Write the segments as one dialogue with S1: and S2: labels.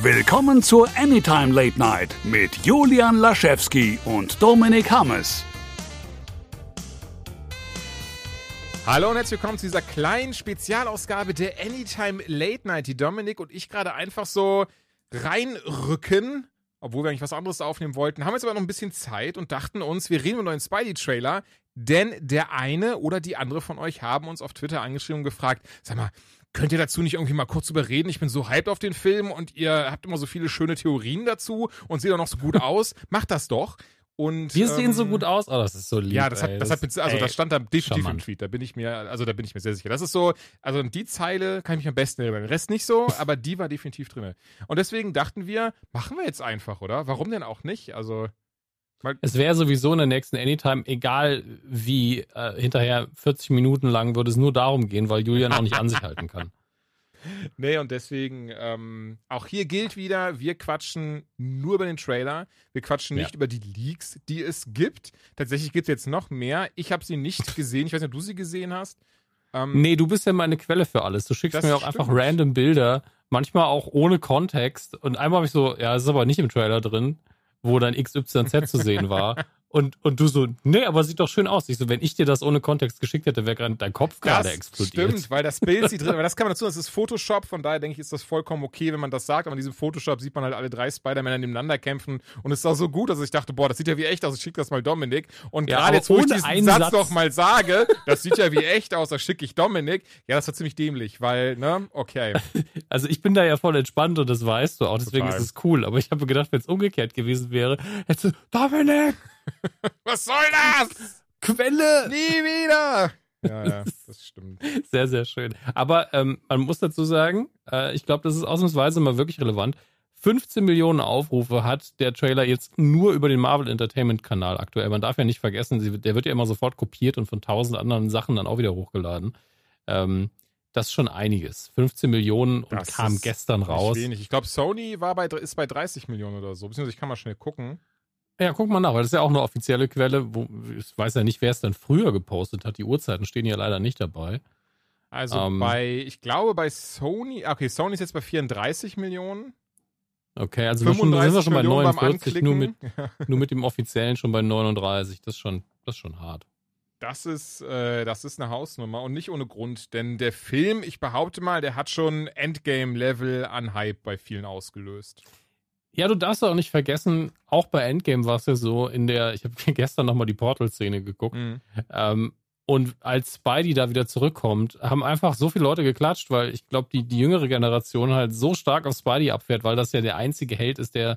S1: Willkommen zur Anytime Late Night mit Julian Laschewski und Dominik Hammes.
S2: Hallo und herzlich willkommen zu dieser kleinen Spezialausgabe der Anytime Late Night, die Dominik und ich gerade einfach so reinrücken, obwohl wir eigentlich was anderes aufnehmen wollten, haben jetzt aber noch ein bisschen Zeit und dachten uns, wir reden über einen neuen Spidey-Trailer, denn der eine oder die andere von euch haben uns auf Twitter angeschrieben und gefragt, sag mal, könnt ihr dazu nicht irgendwie mal kurz überreden? Ich bin so hyped auf den Film und ihr habt immer so viele schöne Theorien dazu und sieht auch noch so gut aus. Macht das doch. Und, Wir sehen so ähm, gut aus. Oh, das ist so lieb. Ja, das hat, das, hat, also das stand da definitiv im Tweet. Da bin ich mir, also da bin ich mir sehr sicher. Das ist so, also die Zeile kann ich mich am besten erinnern. Den Rest nicht so, aber die war
S1: definitiv drin.
S2: Und deswegen dachten wir, machen wir jetzt einfach, oder? Warum denn auch nicht? Also
S1: es wäre sowieso in der nächsten Anytime, egal wie, äh, hinterher 40 Minuten lang würde es nur darum gehen, weil Julian auch nicht an sich halten kann.
S2: Nee, und deswegen, ähm, auch hier gilt wieder, wir quatschen nur über den Trailer. Wir quatschen ja. nicht über die Leaks, die es gibt. Tatsächlich gibt es jetzt noch mehr. Ich habe sie nicht gesehen. Ich weiß nicht, ob du sie gesehen hast. Ähm,
S1: nee, du bist ja meine Quelle für alles. Du schickst mir auch stimmt. einfach random Bilder, manchmal auch ohne Kontext. Und einmal habe ich so, ja, es ist aber nicht im Trailer drin wo dann XYZ zu sehen war. Und, und du so, nee, aber sieht doch schön aus. Ich so, wenn ich dir das ohne Kontext geschickt hätte, wäre dein Kopf das gerade explodiert. Stimmt, weil das Bild sieht drin, aber
S2: das kann man dazu, das ist Photoshop, von daher denke ich, ist das vollkommen okay, wenn man das sagt. Aber in diesem Photoshop sieht man halt alle drei Spider-Männer nebeneinander kämpfen und es sah so gut, dass ich dachte, boah, das sieht ja wie echt aus, ich schicke das mal Dominik. Und ja, gerade jetzt, wo ich diesen Satz, Satz noch mal sage, das sieht ja wie echt aus, das schicke ich Dominik. Ja, das war ziemlich dämlich, weil, ne, okay.
S1: Also ich bin da ja voll entspannt und das weißt du auch, deswegen Total. ist es cool. Aber ich habe gedacht, wenn es umgekehrt gewesen wäre, hättest du,
S2: Dominik! Was soll das? Quelle! Nie wieder!
S1: Ja, ja, das stimmt. Sehr, sehr schön. Aber ähm, man muss dazu sagen, äh, ich glaube, das ist ausnahmsweise mal wirklich relevant. 15 Millionen Aufrufe hat der Trailer jetzt nur über den Marvel Entertainment Kanal aktuell. Man darf ja nicht vergessen, der wird ja immer sofort kopiert und von tausend anderen Sachen dann auch wieder hochgeladen. Ähm, das ist schon einiges. 15 Millionen und das kam gestern raus. Wenig. Ich
S2: glaube, Sony war bei, ist bei 30 Millionen oder so. Beziehungsweise ich kann mal schnell gucken.
S1: Ja, guck mal nach, weil das ist ja auch eine offizielle Quelle. Wo, ich weiß ja nicht, wer es dann früher gepostet hat. Die Uhrzeiten stehen ja leider nicht dabei. Also ähm, bei,
S2: ich glaube bei Sony, ah, okay, Sony ist jetzt bei 34 Millionen.
S1: Okay, also 35 sind wir schon bei 49, nur mit, nur mit dem offiziellen schon bei 39. Das ist schon, das ist schon
S2: hart. Das ist, äh, das ist eine Hausnummer und nicht ohne Grund, denn der Film, ich behaupte mal, der hat schon Endgame-Level an Hype bei vielen ausgelöst.
S1: Ja, du darfst auch nicht vergessen, auch bei Endgame war es ja so, in der, ich habe gestern nochmal die Portal-Szene geguckt, mhm. ähm, und als Spidey da wieder zurückkommt, haben einfach so viele Leute geklatscht, weil ich glaube, die, die jüngere Generation halt so stark auf Spidey abfährt, weil das ja der einzige Held ist, der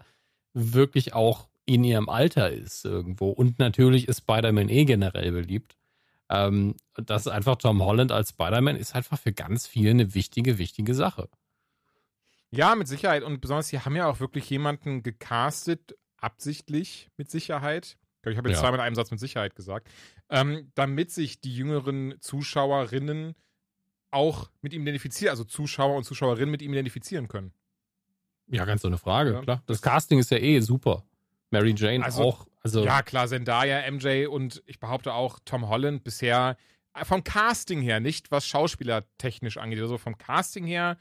S1: wirklich auch in ihrem Alter ist irgendwo. Und natürlich ist Spider-Man eh generell beliebt. Ähm, das ist einfach Tom Holland als Spider-Man ist einfach für ganz viele eine wichtige, wichtige Sache.
S2: Ja, mit Sicherheit. Und besonders, sie haben ja auch wirklich jemanden gecastet, absichtlich mit Sicherheit. Ich, glaube, ich habe jetzt ja. zweimal in einem Satz mit Sicherheit gesagt. Ähm, damit sich die jüngeren Zuschauerinnen auch mit ihm identifizieren, also Zuschauer und Zuschauerinnen mit ihm identifizieren können.
S1: Ja, ganz so eine Frage, ja. klar. Das Casting ist ja eh super. Mary Jane also, auch. Also ja,
S2: klar, Zendaya, MJ und ich behaupte auch Tom Holland bisher äh, vom Casting her, nicht was schauspielertechnisch angeht, also vom Casting her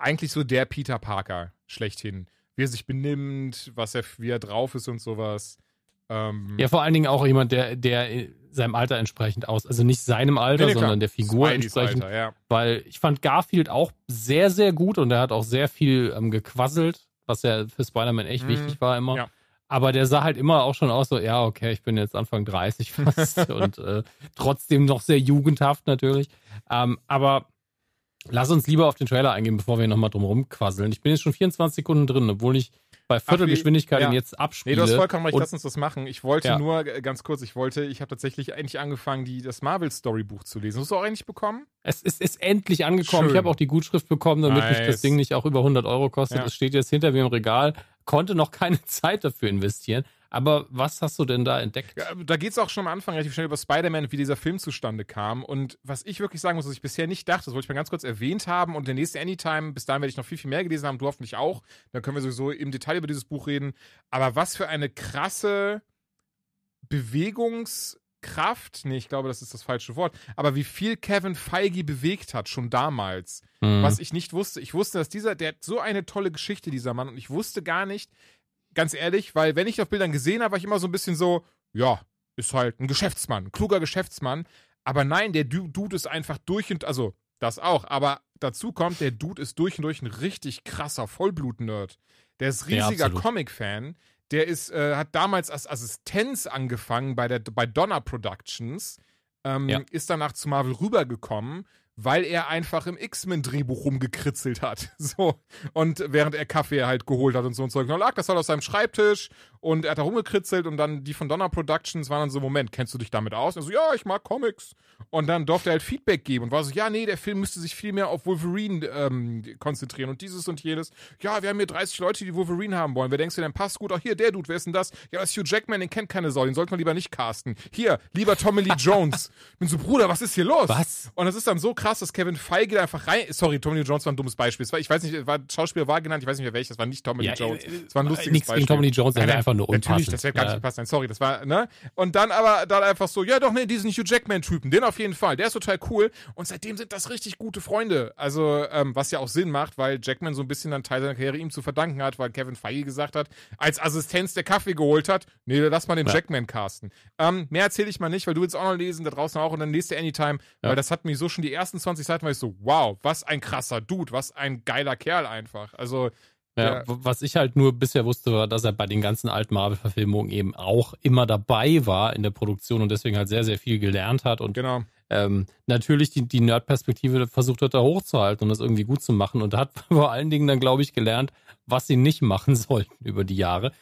S2: eigentlich so der Peter Parker schlechthin. Wie er sich benimmt, was er, wie er drauf ist und sowas.
S1: Ähm, ja, vor allen Dingen auch jemand, der, der äh, seinem Alter entsprechend aus, also nicht seinem Alter, nee, sondern der Figur Smileys entsprechend. Alter, ja. Weil ich fand Garfield auch sehr, sehr gut und er hat auch sehr viel ähm, gequasselt, was ja für Spider-Man echt mhm. wichtig war immer. Ja. Aber der sah halt immer auch schon aus, so, ja, okay, ich bin jetzt Anfang 30 fast und äh, trotzdem noch sehr jugendhaft natürlich. Ähm, aber Lass uns lieber auf den Trailer eingehen, bevor wir nochmal drum rumquasseln. Ich bin jetzt schon 24 Sekunden drin, obwohl ich bei Viertelgeschwindigkeit ja. jetzt abspiele. Nee, du hast vollkommen recht, lass uns das machen. Ich wollte ja.
S2: nur, äh, ganz kurz, ich wollte, ich habe tatsächlich endlich angefangen, die, das Marvel-Storybuch zu lesen. Hast du auch endlich bekommen?
S1: Es ist, ist endlich angekommen. Schön. Ich habe auch die Gutschrift bekommen, damit nice. mich das Ding nicht auch über 100 Euro kostet. Es ja. steht jetzt hinter mir im Regal. Konnte noch keine Zeit dafür investieren. Aber was hast du denn da entdeckt?
S2: Ja, da geht es auch schon am Anfang relativ schnell über Spider-Man, wie dieser Film zustande kam. Und was ich wirklich sagen muss, was ich bisher nicht dachte, das wollte ich mal ganz kurz erwähnt haben. Und der nächste Anytime, bis dahin werde ich noch viel, viel mehr gelesen haben. Du hoffentlich auch. Dann können wir sowieso im Detail über dieses Buch reden. Aber was für eine krasse Bewegungs- Kraft, nee, ich glaube, das ist das falsche Wort, aber wie viel Kevin Feige bewegt hat schon damals, mhm. was ich nicht wusste. Ich wusste, dass dieser, der hat so eine tolle Geschichte, dieser Mann, und ich wusste gar nicht, ganz ehrlich, weil wenn ich auf Bildern gesehen habe, war ich immer so ein bisschen so, ja, ist halt ein Geschäftsmann, ein kluger Geschäftsmann. Aber nein, der Dude ist einfach durch und, also das auch, aber dazu kommt, der Dude ist durch und durch ein richtig krasser Vollblut-Nerd. Der ist riesiger ja, Comic-Fan. Der ist, äh, hat damals als Assistenz angefangen bei, der, bei Donner Productions. Ähm, ja. Ist danach zu Marvel rübergekommen, weil er einfach im X-Men-Drehbuch rumgekritzelt hat. So. Und während er Kaffee halt geholt hat und so und so. Und dann lag das halt auf seinem Schreibtisch und er hat da rumgekritzelt und dann die von Donner Productions waren dann so, Moment, kennst du dich damit aus? Und er so, ja, ich mag Comics. Und dann durfte er halt Feedback geben und war so, ja, nee, der Film müsste sich viel mehr auf Wolverine ähm, konzentrieren und dieses und jenes. Ja, wir haben hier 30 Leute, die Wolverine haben wollen. Wer denkst du denn, passt gut? Ach, hier, der Dude, wer ist denn das? Ja, das ist Hugh Jackman, den kennt keine Sau, den sollte man lieber nicht casten. Hier, lieber Tommy Lee Jones. ich bin so, Bruder, was ist hier los? Was? Und das ist dann so krass, krass, dass Kevin Feige da einfach rein. Sorry, Tommy Jones war ein dummes Beispiel. War, ich weiß nicht, war, Schauspieler war genannt, ich weiß nicht mehr welches, war nicht Tommy ja, Jones. Äh, es war ein äh, lustiges nichts Beispiel. Nichts gegen Tommy Jones, der einfach nur unpassend. Natürlich, das wäre gar ja. nicht passend. Sorry, das war, ne? Und dann aber dann einfach so, ja doch, ne, diesen Hugh Jackman-Typen, den auf jeden Fall, der ist total cool. Und seitdem sind das richtig gute Freunde. Also, ähm, was ja auch Sinn macht, weil Jackman so ein bisschen dann Teil seiner Karriere ihm zu verdanken hat, weil Kevin Feige gesagt hat, als Assistenz der Kaffee geholt hat, nee, lass mal den ja. Jackman casten. Ähm, mehr erzähle ich mal nicht, weil du willst auch noch lesen, da draußen auch und dann nächste der Anytime, weil das hat mich so schon die erste ersten 20 Seiten war ich so, wow, was ein krasser Dude, was ein geiler Kerl einfach. Also
S1: ja, was ich halt nur bisher wusste, war, dass er bei den ganzen alten Marvel-Verfilmungen eben auch immer dabei war in der Produktion und deswegen halt sehr, sehr viel gelernt hat und genau. ähm, natürlich die, die Nerd-Perspektive versucht hat, da hochzuhalten und das irgendwie gut zu machen und hat vor allen Dingen dann, glaube ich, gelernt, was sie nicht machen sollten über die Jahre.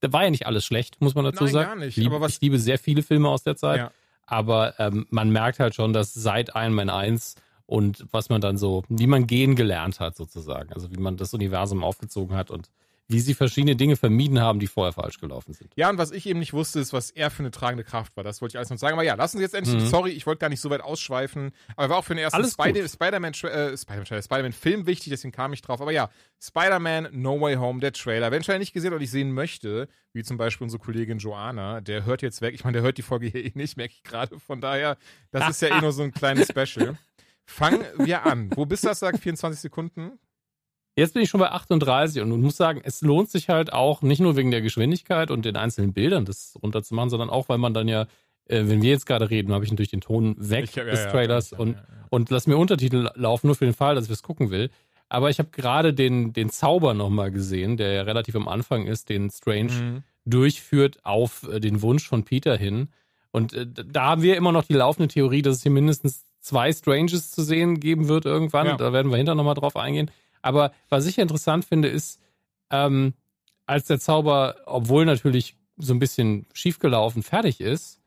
S1: Da war ja nicht alles schlecht, muss man dazu Nein, sagen. Gar nicht. Lieb, aber was, ich liebe sehr viele Filme aus der Zeit. Ja aber ähm, man merkt halt schon, dass seit Iron Man 1 und was man dann so, wie man gehen gelernt hat sozusagen, also wie man das Universum aufgezogen hat und wie sie verschiedene Dinge vermieden haben, die vorher falsch gelaufen sind.
S2: Ja, und was ich eben nicht wusste, ist, was er für eine tragende Kraft war. Das wollte ich alles noch sagen. Aber ja, lassen Sie jetzt endlich, mhm. sorry, ich wollte gar nicht so weit ausschweifen, aber war auch für den ersten Spider-Man spider äh, Spider Spider Film wichtig, deswegen kam ich drauf. Aber ja, Spider-Man No Way Home, der Trailer. Wenn ich ihr nicht gesehen und ich sehen möchte, wie zum Beispiel unsere Kollegin Joanna, der hört jetzt weg. Ich meine, der hört die Folge hier eh nicht, merke ich gerade. Von daher, das ist ja eh nur so ein kleines Special. Fangen wir an. Wo bist du, das sagt 24 Sekunden?
S1: Jetzt bin ich schon bei 38 und muss sagen, es lohnt sich halt auch nicht nur wegen der Geschwindigkeit und den einzelnen Bildern das runterzumachen, sondern auch, weil man dann ja, äh, wenn wir jetzt gerade reden, habe ich natürlich den Ton weg ich, des ja, Trailers ja, ja, und, und lass mir Untertitel laufen, nur für den Fall, dass ich es gucken will. Aber ich habe gerade den, den Zauber nochmal gesehen, der ja relativ am Anfang ist, den Strange mhm. durchführt auf äh, den Wunsch von Peter hin. Und äh, da haben wir immer noch die laufende Theorie, dass es hier mindestens zwei Stranges zu sehen geben wird irgendwann. Da werden wir hinter nochmal drauf eingehen. Aber was ich interessant finde, ist, ähm, als der Zauber, obwohl natürlich so ein bisschen schiefgelaufen, fertig ist,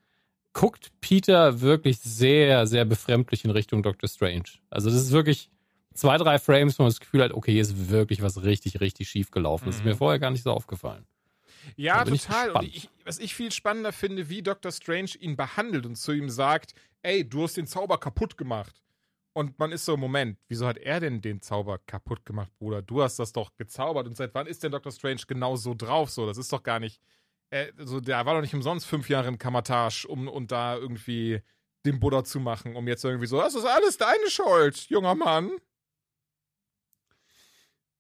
S1: guckt Peter wirklich sehr, sehr befremdlich in Richtung Doctor Strange. Also das ist wirklich zwei, drei Frames, wo man das Gefühl hat, okay, hier ist wirklich was richtig, richtig schiefgelaufen. Das ist mhm. mir vorher gar nicht so aufgefallen. Ja, total. Ich und ich,
S2: was ich viel spannender finde, wie Dr. Strange ihn behandelt und zu ihm sagt, ey, du hast den Zauber kaputt gemacht. Und man ist so, Moment, wieso hat er denn den Zauber kaputt gemacht, Bruder? Du hast das doch gezaubert. Und seit wann ist denn Dr. Strange genau so drauf? So, das ist doch gar nicht. Äh, so, der war doch nicht umsonst fünf Jahre in Kamatage, um und da irgendwie den Buddha zu machen, um jetzt irgendwie so, das ist alles deine Schuld, junger Mann.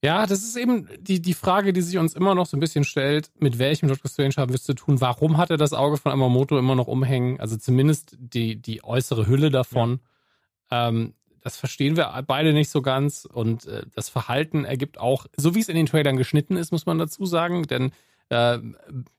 S1: Ja, das ist eben die, die Frage, die sich uns immer noch so ein bisschen stellt, mit welchem Dr. Strange haben wir es zu tun? Warum hat er das Auge von Amamoto immer noch umhängen? Also zumindest die, die äußere Hülle davon. Ja. Ähm, das verstehen wir beide nicht so ganz. Und äh, das Verhalten ergibt auch, so wie es in den Trailern geschnitten ist, muss man dazu sagen. Denn äh,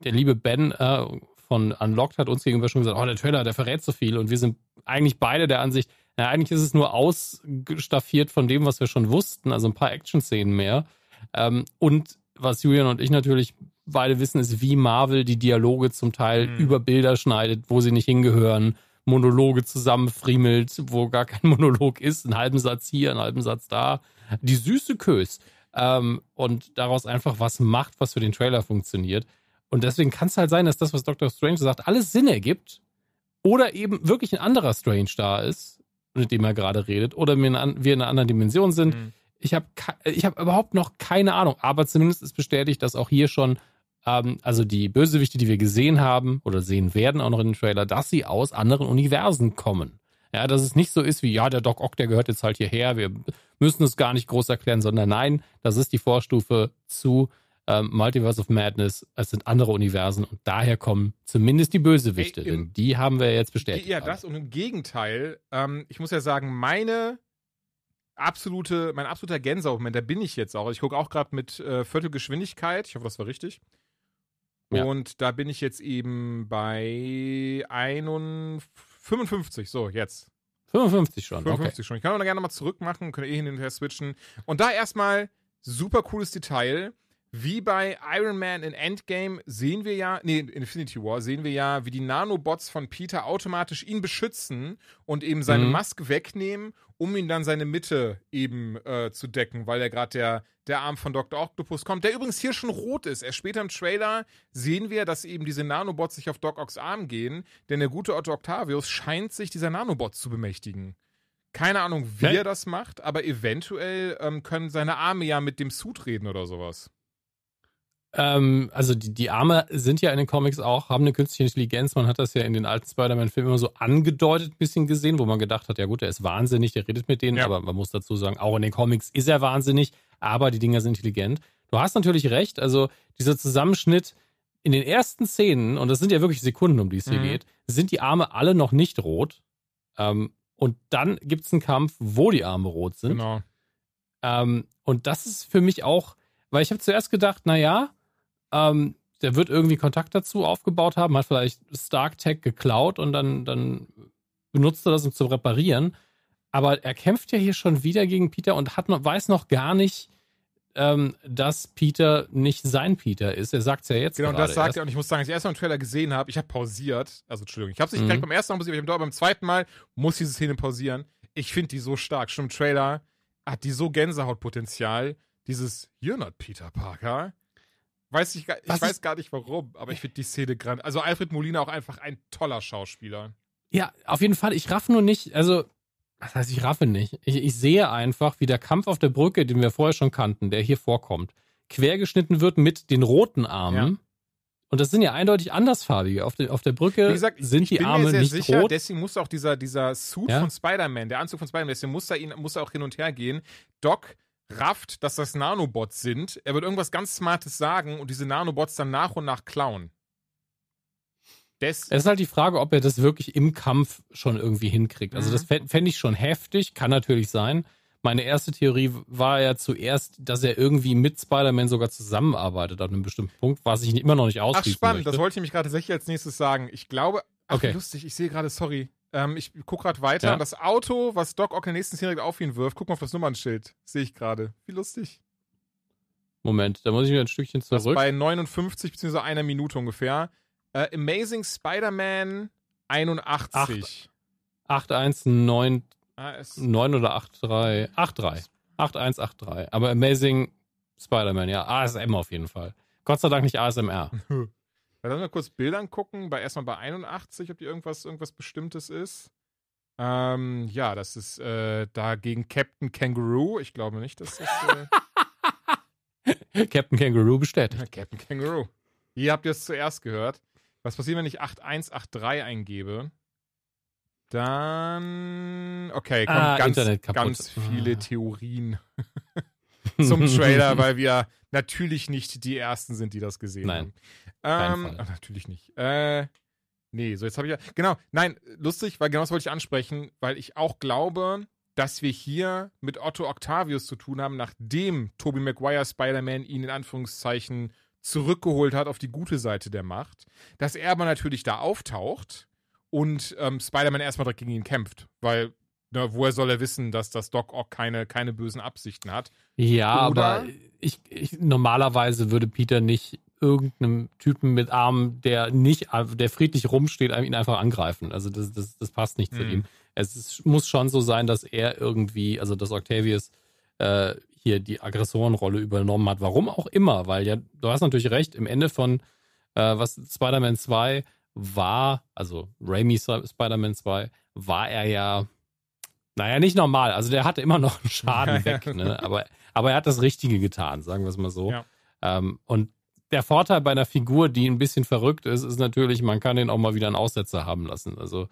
S1: der liebe Ben äh, von Unlocked hat uns gegenüber schon gesagt, oh, der Trailer, der verrät so viel. Und wir sind eigentlich beide der Ansicht, na, eigentlich ist es nur ausgestaffiert von dem, was wir schon wussten, also ein paar Action-Szenen mehr. Ähm, und was Julian und ich natürlich beide wissen, ist, wie Marvel die Dialoge zum Teil mhm. über Bilder schneidet, wo sie nicht hingehören Monologe zusammenfriemelt, wo gar kein Monolog ist, einen halben Satz hier, einen halben Satz da. Die süße Kös. Ähm, und daraus einfach was macht, was für den Trailer funktioniert. Und deswegen kann es halt sein, dass das, was Dr. Strange sagt, alles Sinn ergibt. Oder eben wirklich ein anderer Strange da ist, mit dem er gerade redet. Oder wir in einer anderen Dimension sind. Mhm. Ich habe ich hab überhaupt noch keine Ahnung. Aber zumindest ist bestätigt, dass auch hier schon ähm, also die Bösewichte, die wir gesehen haben oder sehen werden, auch noch in dem Trailer, dass sie aus anderen Universen kommen. Ja, dass es nicht so ist wie, ja, der Doc Ock, der gehört jetzt halt hierher, wir müssen es gar nicht groß erklären, sondern nein, das ist die Vorstufe zu ähm, Multiverse of Madness. Es sind andere Universen und daher kommen zumindest die Bösewichte, Ey, im, denn die haben wir jetzt bestätigt.
S2: Ja, das und im Gegenteil, ähm, ich muss ja sagen, meine absolute, mein absoluter Gänsehautmoment, da bin ich jetzt auch. Ich gucke auch gerade mit äh, Viertelgeschwindigkeit, ich hoffe, das war richtig, ja. Und da bin ich jetzt eben bei 51, 55, so jetzt. 55 schon. 55 okay. schon. Ich kann auch gerne mal zurückmachen, können eh hin und her switchen. Und da erstmal super cooles Detail. Wie bei Iron Man in Endgame sehen wir ja, nee, in Infinity War sehen wir ja, wie die Nanobots von Peter automatisch ihn beschützen und eben seine mhm. Maske wegnehmen, um ihn dann seine Mitte eben äh, zu decken, weil er gerade der, der Arm von Dr. Octopus kommt, der übrigens hier schon rot ist. Erst später im Trailer sehen wir, dass eben diese Nanobots sich auf Doc Ocks Arm gehen, denn der gute Otto Octavius scheint sich dieser Nanobots zu bemächtigen. Keine Ahnung, wie Wenn? er das macht, aber eventuell ähm, können seine Arme ja mit dem Suit reden oder
S1: sowas ähm, also die, die Arme sind ja in den Comics auch, haben eine künstliche Intelligenz. Man hat das ja in den alten Spider-Man-Filmen immer so angedeutet ein bisschen gesehen, wo man gedacht hat, ja gut, er ist wahnsinnig, er redet mit denen, ja. aber man muss dazu sagen, auch in den Comics ist er wahnsinnig, aber die Dinger sind intelligent. Du hast natürlich recht, also dieser Zusammenschnitt in den ersten Szenen, und das sind ja wirklich Sekunden, um die es hier mhm. geht, sind die Arme alle noch nicht rot. Ähm, und dann gibt es einen Kampf, wo die Arme rot sind. Genau. Ähm, und das ist für mich auch, weil ich habe zuerst gedacht, naja, ähm, der wird irgendwie Kontakt dazu aufgebaut haben, hat vielleicht Stark Tech geklaut und dann, dann benutzt er das, um zu reparieren. Aber er kämpft ja hier schon wieder gegen Peter und hat noch, weiß noch gar nicht, ähm, dass Peter nicht sein Peter ist. Er sagt es ja jetzt. Genau, das sagt erst. er.
S2: Und ich muss sagen, als ich erst mal den Trailer gesehen habe, ich habe pausiert. Also, Entschuldigung, ich habe es nicht mhm. direkt beim ersten Mal pausiert, aber beim zweiten Mal muss diese Szene pausieren. Ich finde die so stark. Schon im Trailer hat die so Gänsehautpotenzial. Dieses You're not Peter Parker. Weiß ich, gar, ich weiß gar nicht warum, aber ich finde die Szene grand. Also Alfred Molina auch einfach ein toller Schauspieler.
S1: Ja, auf jeden Fall. Ich raff nur nicht, also, was heißt, ich raffe nicht. Ich, ich sehe einfach, wie der Kampf auf der Brücke, den wir vorher schon kannten, der hier vorkommt, quergeschnitten wird mit den roten Armen. Ja. Und das sind ja eindeutig andersfarbige. Auf, de, auf der Brücke gesagt, sind die Arme nicht sicher, rot.
S2: Deswegen muss auch dieser, dieser Suit ja? von Spider-Man, der Anzug von Spider-Man, deswegen muss er, ihn, muss er auch hin und her gehen. Doc rafft, dass das Nanobots sind. Er wird irgendwas ganz Smartes sagen und diese Nanobots dann nach und nach klauen.
S1: Das es ist halt die Frage, ob er das wirklich im Kampf schon irgendwie hinkriegt. Also, mhm. das fände ich schon heftig, kann natürlich sein. Meine erste Theorie war ja zuerst, dass er irgendwie mit Spider-Man sogar zusammenarbeitet an einem bestimmten Punkt, was ich immer noch nicht ausschließen Ach, spannend,
S2: möchte. das wollte ich mich gerade tatsächlich als nächstes sagen. Ich glaube, ach, okay. lustig, ich sehe gerade, sorry, ähm, ich gucke gerade weiter. Ja. Das Auto, was Doc Ock in der nächsten Szene auf ihn wirft, guck mal auf das Nummernschild. Sehe ich gerade. Wie lustig.
S1: Moment, da muss ich wieder ein Stückchen zurück. Das bei
S2: 59 bzw. einer Minute ungefähr. Äh, Amazing Spider-Man 81.
S1: 8199 ah, 9 oder 83. 83. 8183. Aber Amazing Spider-Man, ja. ASM auf jeden Fall. Gott sei Dank nicht ASMR.
S2: Lass uns mal kurz Bildern gucken, bei erstmal bei 81, ob die irgendwas, irgendwas Bestimmtes ist.
S1: Ähm, ja,
S2: das ist äh, da gegen Captain Kangaroo. Ich glaube nicht, dass das.
S1: Äh Captain Kangaroo bestätigt.
S2: Captain Kangaroo. Hier habt ihr es zuerst gehört. Was passiert, wenn ich 8183 eingebe? Dann. Okay, kommen ah, ganz, ganz viele ah. Theorien zum Trailer, weil wir natürlich nicht die Ersten sind, die das gesehen Nein. haben. Ähm, natürlich nicht. Äh, nee, so jetzt habe ich ja. Genau, nein, lustig, weil genau das wollte ich ansprechen, weil ich auch glaube, dass wir hier mit Otto Octavius zu tun haben, nachdem Toby Maguire Spider-Man ihn in Anführungszeichen zurückgeholt hat auf die gute Seite der Macht, dass er aber natürlich da auftaucht und ähm, Spider-Man erstmal direkt gegen ihn kämpft, weil na, ne, woher soll er wissen, dass das Doc Ock keine, keine bösen Absichten hat?
S1: Ja, Oder aber ich, ich, normalerweise würde Peter nicht irgendeinem Typen mit Armen, der nicht, der friedlich rumsteht, ihn einfach angreifen. Also das, das, das passt nicht mhm. zu ihm. Es ist, muss schon so sein, dass er irgendwie, also dass Octavius äh, hier die Aggressorenrolle übernommen hat. Warum auch immer, weil ja, du hast natürlich recht, im Ende von äh, was Spider-Man 2 war, also Raimi Spider-Man 2, war er ja, naja, nicht normal. Also der hatte immer noch einen Schaden weg, ne? aber, aber er hat das Richtige getan, sagen wir es mal so. Ja. Ähm, und der Vorteil bei einer Figur, die ein bisschen verrückt ist, ist natürlich, man kann den auch mal wieder einen Aussetzer haben lassen. Also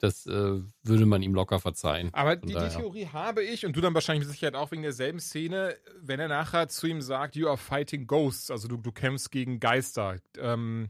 S1: das äh, würde man ihm locker verzeihen. Aber die, die,
S2: Theorie habe ich und du dann wahrscheinlich mit Sicherheit auch wegen derselben Szene, wenn er nachher zu ihm sagt, you are fighting ghosts, also du, du kämpfst gegen Geister. Ähm,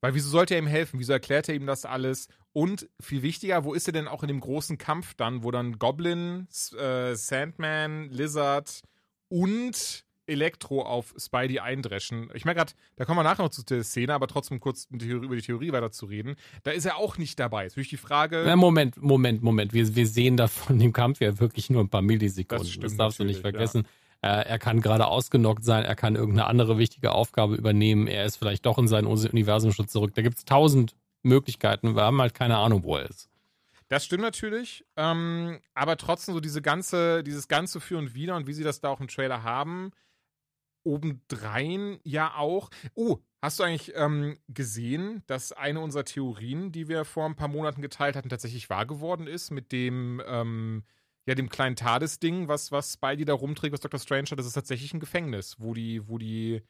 S2: weil wieso sollte er ihm helfen? Wieso erklärt er ihm das alles? Und viel wichtiger, wo ist er denn auch in dem großen Kampf dann, wo dann Goblin, äh, Sandman, Lizard und Elektro auf Spidey eindreschen. Ich merke gerade, da kommen wir nachher noch zu der Szene, aber trotzdem kurz über die Theorie weiter zu reden. Da ist er auch nicht dabei. Jetzt würde die Frage. Na, Moment,
S1: Moment, Moment. Wir, wir sehen da von dem Kampf ja wirklich nur ein paar Millisekunden. Das, stimmt, das darfst du nicht vergessen. Ja. Äh, er kann gerade ausgenockt sein, er kann irgendeine andere wichtige Aufgabe übernehmen, er ist vielleicht doch in seinen Universum schon zurück. Da gibt es tausend Möglichkeiten, wir haben halt keine Ahnung, wo er ist.
S2: Das stimmt natürlich, ähm, aber trotzdem so diese ganze, dieses ganze Für und Wider und wie sie das da auch im Trailer haben, obendrein ja auch. Oh, hast du eigentlich ähm, gesehen, dass eine unserer Theorien, die wir vor ein paar Monaten geteilt hatten, tatsächlich wahr geworden ist mit dem, ähm, ja, dem kleinen TARDIS-Ding, was, was Spidey da rumträgt, was Dr. Strange hat, das ist tatsächlich ein Gefängnis, wo die, wo die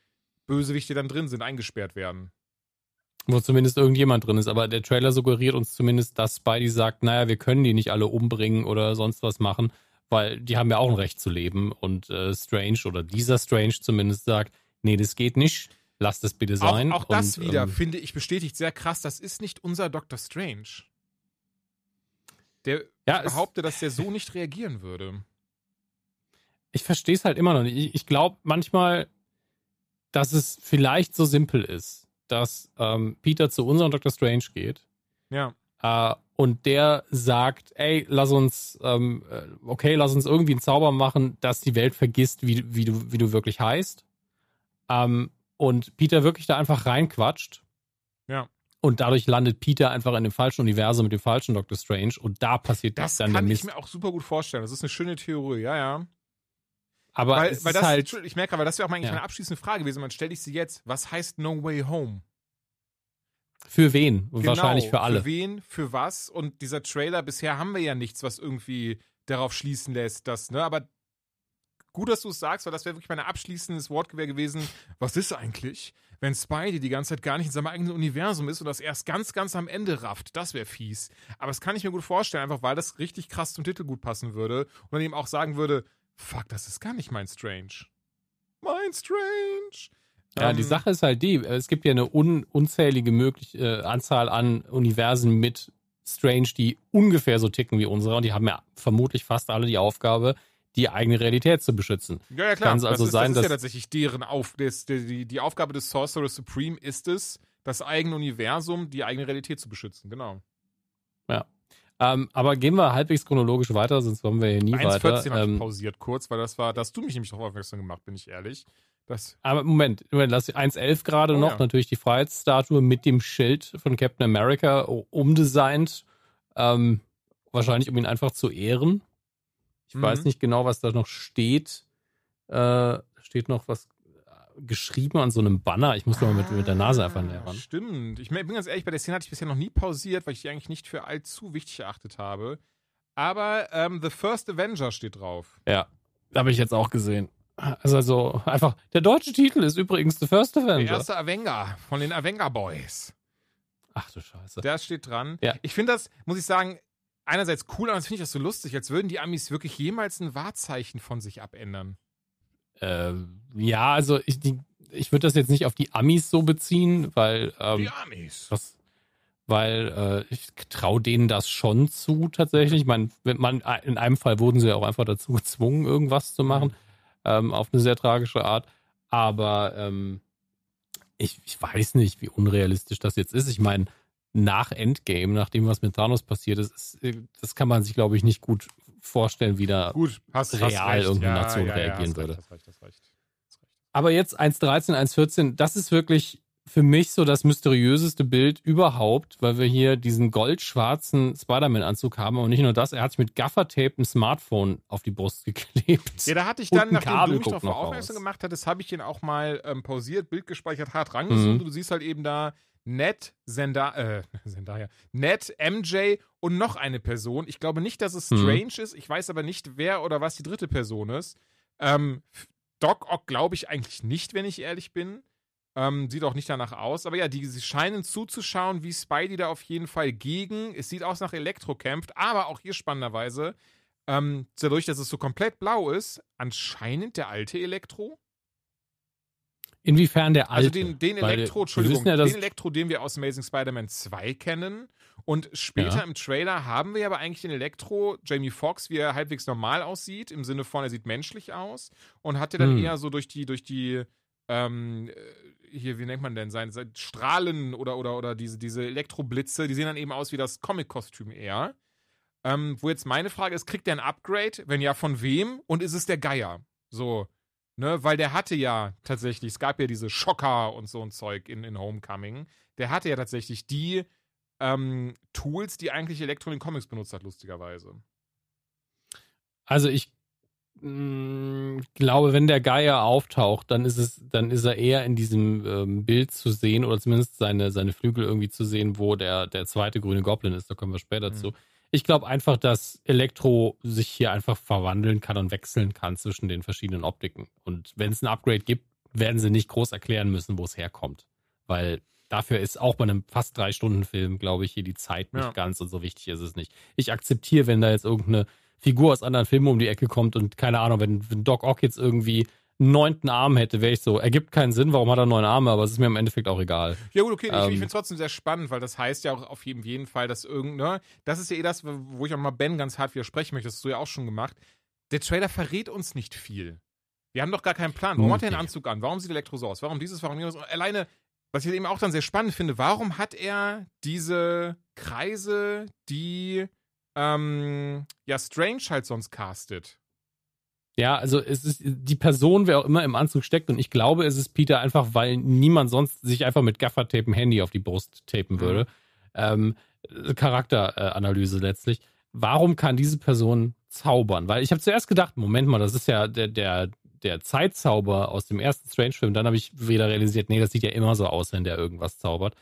S2: Bösewichte dann drin sind, eingesperrt werden.
S1: Wo zumindest irgendjemand drin ist, aber der Trailer suggeriert uns zumindest, dass Spidey sagt, naja, wir können die nicht alle umbringen oder sonst was machen, weil die haben ja auch ein Recht zu leben. Und äh, Strange oder dieser Strange zumindest sagt, nee, das geht nicht. Lass das bitte sein. Auch, auch das und, wieder, ähm,
S2: finde ich, bestätigt sehr krass. Das ist nicht unser Dr. Strange. Der ja, behauptet, dass der so nicht
S1: reagieren würde. Ich verstehe es halt immer noch nicht. Ich, ich glaube manchmal, dass es vielleicht so simpel ist, dass ähm, Peter zu unserem Dr. Strange geht. Ja. Äh, und der sagt, ey, lass uns, ähm, äh, okay, lass uns irgendwie einen Zauber machen, dass die Welt vergisst, wie, wie, du, wie du wirklich heißt. Ähm, und Peter wirklich da einfach reinquatscht. Ja. Und dadurch landet Peter einfach in dem falschen Universum mit dem falschen Doctor Strange und da passiert das, das dann der Mist. Das kann ich
S2: mir auch super gut vorstellen. Das ist eine schöne Theorie, ja, ja.
S1: Aber weil, weil das, halt,
S2: ich merke, weil das wäre auch eigentlich ja. meine abschließende Frage gewesen. Man stelle ich sie jetzt. Was heißt No Way Home?
S1: Für wen? genau, wahrscheinlich für alle. Für
S2: wen, für was? Und dieser Trailer, bisher haben wir ja nichts, was irgendwie darauf schließen lässt, dass, ne, aber gut, dass du es sagst, weil das wäre wirklich mein abschließendes Wortgewehr gewesen. Was ist eigentlich, wenn Spidey die ganze Zeit gar nicht in seinem eigenen Universum ist und das erst ganz, ganz am Ende rafft? Das wäre fies. Aber das kann ich mir gut vorstellen, einfach weil das richtig krass zum Titel gut passen würde und dann eben auch sagen würde, fuck, das ist gar nicht mein Strange. Mein
S1: Strange. Ja, ähm, die Sache ist halt die, es gibt ja eine un unzählige mögliche äh, Anzahl an Universen mit Strange, die ungefähr so ticken wie unsere und die haben ja vermutlich fast alle die Aufgabe, die eigene Realität zu beschützen. Ja, ja klar. Kann also das ist, sein, das ist ja
S2: tatsächlich deren Auf des, die, die Aufgabe des Sorcerer Supreme ist es, das eigene Universum, die eigene Realität zu beschützen, genau.
S1: Ja, ähm, aber gehen wir halbwegs chronologisch weiter, sonst kommen wir hier nie 1, weiter. 1.14 habe ähm, ich
S2: pausiert kurz, weil das war, dass du mich nämlich darauf aufmerksam gemacht, bin ich ehrlich. Das
S1: aber Moment, Moment lass 1.11 gerade oh, noch, ja. natürlich die Freiheitsstatue mit dem Schild von Captain America umdesignt. Ähm, wahrscheinlich, um ihn einfach zu ehren. Ich mhm. weiß nicht genau, was da noch steht. Äh, steht noch was geschrieben an so einem Banner. Ich muss ah, mal mit, mit der Nase einfach näher ran.
S2: Stimmt. Ich bin ganz ehrlich, bei der Szene hatte ich bisher noch nie pausiert, weil ich die eigentlich nicht für allzu wichtig erachtet habe. Aber ähm, The First Avenger steht drauf.
S1: Ja, habe ich jetzt auch gesehen. Also, also einfach, der deutsche Titel ist übrigens The First Avenger. Der erste
S2: Avenger von den Avenger Boys. Ach du Scheiße. Das steht dran. Ja. Ich finde das, muss ich sagen, einerseits cool, andererseits finde ich das so lustig, als würden die Amis wirklich jemals ein Wahrzeichen von sich abändern.
S1: Äh, ja, also ich, ich würde das jetzt nicht auf die Amis so beziehen, weil. Ähm, die Amis. Das, weil äh, ich traue denen das schon zu, tatsächlich. Man, man, äh, in einem Fall wurden sie ja auch einfach dazu gezwungen, irgendwas zu mhm. machen, ähm, auf eine sehr tragische Art. Aber ähm, ich, ich weiß nicht, wie unrealistisch das jetzt ist. Ich meine, nach Endgame, nach dem, was mit Thanos passiert ist, ist, äh, das kann man sich, glaube ich, nicht gut vorstellen, wie da gut, hast, real hast irgendwie ja, ja, zu ja, reagieren würde. Recht, aber jetzt 1.13, 1.14, das ist wirklich für mich so das mysteriöseste Bild überhaupt, weil wir hier diesen goldschwarzen Spider-Man-Anzug haben. Und nicht nur das, er hat sich mit Gaffertape ein Smartphone auf die Brust geklebt. Ja, da hatte ich dann, nachdem Kabel du mich darauf aufmerksam
S2: raus. gemacht hattest, habe ich ihn auch mal ähm, pausiert, Bild gespeichert, hart rangezogen. Mhm. Du siehst halt eben da Ned, Zenda äh, Zendaya, Ned, MJ und noch eine Person. Ich glaube nicht, dass es mhm. Strange mhm. ist. Ich weiß aber nicht, wer oder was die dritte Person ist. Ähm, Doc Ock glaube ich eigentlich nicht, wenn ich ehrlich bin. Ähm, sieht auch nicht danach aus. Aber ja, die, sie scheinen zuzuschauen, wie Spidey da auf jeden Fall gegen. Es sieht aus nach Elektro kämpft, aber auch hier spannenderweise, ähm, dadurch, dass es so komplett blau ist, anscheinend der alte Elektro.
S1: Inwiefern der also alte? Also den, den Elektro, Entschuldigung, ja, den
S2: Elektro, den wir aus Amazing Spider-Man 2 kennen, und später ja. im Trailer haben wir aber eigentlich den Elektro, Jamie Foxx, wie er halbwegs normal aussieht, im Sinne von, er sieht menschlich aus und hat ja dann hm. eher so durch die, durch die, ähm, äh, hier, wie nennt man denn, sein, sein Strahlen oder, oder, oder diese, diese Elektroblitze, die sehen dann eben aus wie das Comic-Kostüm eher. Ähm, wo jetzt meine Frage ist, kriegt er ein Upgrade? Wenn ja, von wem? Und ist es der Geier? So, ne, weil der hatte ja tatsächlich, es gab ja diese Schocker und so ein Zeug in, in Homecoming. Der hatte ja tatsächlich die, ähm, Tools, die eigentlich Electronic Comics benutzt hat, lustigerweise.
S1: Also ich mm, glaube, wenn der Geier auftaucht, dann ist es, dann ist er eher in diesem ähm, Bild zu sehen oder zumindest seine, seine Flügel irgendwie zu sehen, wo der, der zweite grüne Goblin ist. Da kommen wir später mhm. zu. Ich glaube einfach, dass Elektro sich hier einfach verwandeln kann und wechseln kann zwischen den verschiedenen Optiken. Und wenn es ein Upgrade gibt, werden sie nicht groß erklären müssen, wo es herkommt. Weil dafür ist auch bei einem fast drei Stunden Film, glaube ich, hier die Zeit nicht ja. ganz und so wichtig ist es nicht. Ich akzeptiere, wenn da jetzt irgendeine Figur aus anderen Filmen um die Ecke kommt und keine Ahnung, wenn, wenn Doc Ock jetzt irgendwie einen neunten Arm hätte, wäre ich so, ergibt keinen Sinn, warum hat er neun Arme, aber es ist mir im Endeffekt auch egal. Ja gut, okay, ähm, ich, ich ähm, finde es
S2: trotzdem sehr spannend, weil das heißt ja auch auf jeden, Fall, dass irgendeine, das ist ja eh das, wo ich auch mal Ben ganz hart widersprechen möchte, das hast du ja auch schon gemacht, der Trailer verrät uns nicht viel. Wir haben doch gar keinen Plan. Warum hat er den Anzug an? Warum sieht Elektro so aus? Warum dieses, warum jenes? Alleine, was ich eben auch dann sehr spannend finde, warum hat er diese Kreise, die ähm, ja Strange halt sonst castet?
S1: Ja, also es ist die Person, wer auch immer im Anzug steckt, und ich glaube, es ist Peter einfach, weil niemand sonst sich einfach mit Gaffertape ein Handy auf die Brust tapen mhm. würde. Mhm. Ähm, Charakteranalyse äh, letztlich. Warum kann diese Person zaubern? Weil ich habe zuerst gedacht, Moment mal, das ist ja der, der der Zeitzauber aus dem ersten Strange-Film, dann habe ich wieder realisiert, nee, das sieht ja immer so aus, wenn der irgendwas zaubert.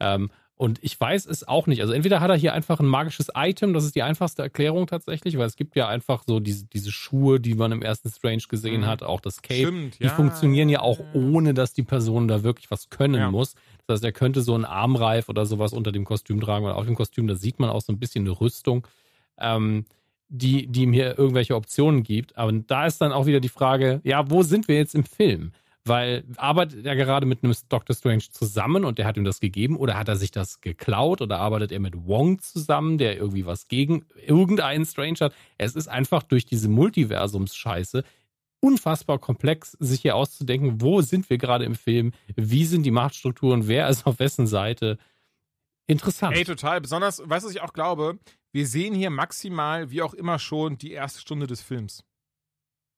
S1: Ähm, und ich weiß es auch nicht. Also entweder hat er hier einfach ein magisches Item, das ist die einfachste Erklärung tatsächlich, weil es gibt ja einfach so diese, diese Schuhe, die man im ersten Strange gesehen mhm. hat, auch das Cape. Stimmt, die ja. funktionieren ja auch ohne, dass die Person da wirklich was können ja. muss. Das heißt, er könnte so einen Armreif oder sowas unter dem Kostüm tragen oder auf dem Kostüm, da sieht man auch so ein bisschen eine Rüstung. Ähm, die, die mir irgendwelche Optionen gibt. Aber da ist dann auch wieder die Frage, ja, wo sind wir jetzt im Film? Weil arbeitet er gerade mit einem Doctor Strange zusammen und der hat ihm das gegeben oder hat er sich das geklaut oder arbeitet er mit Wong zusammen, der irgendwie was gegen irgendeinen Strange hat? Es ist einfach durch diese Multiversums-Scheiße unfassbar komplex, sich hier auszudenken, wo sind wir gerade im Film, wie sind die Machtstrukturen, wer ist auf wessen Seite. Interessant.
S2: Ey, total. Besonders, weißt du, was ich auch glaube? Wir sehen hier maximal, wie auch immer schon, die erste Stunde des Films.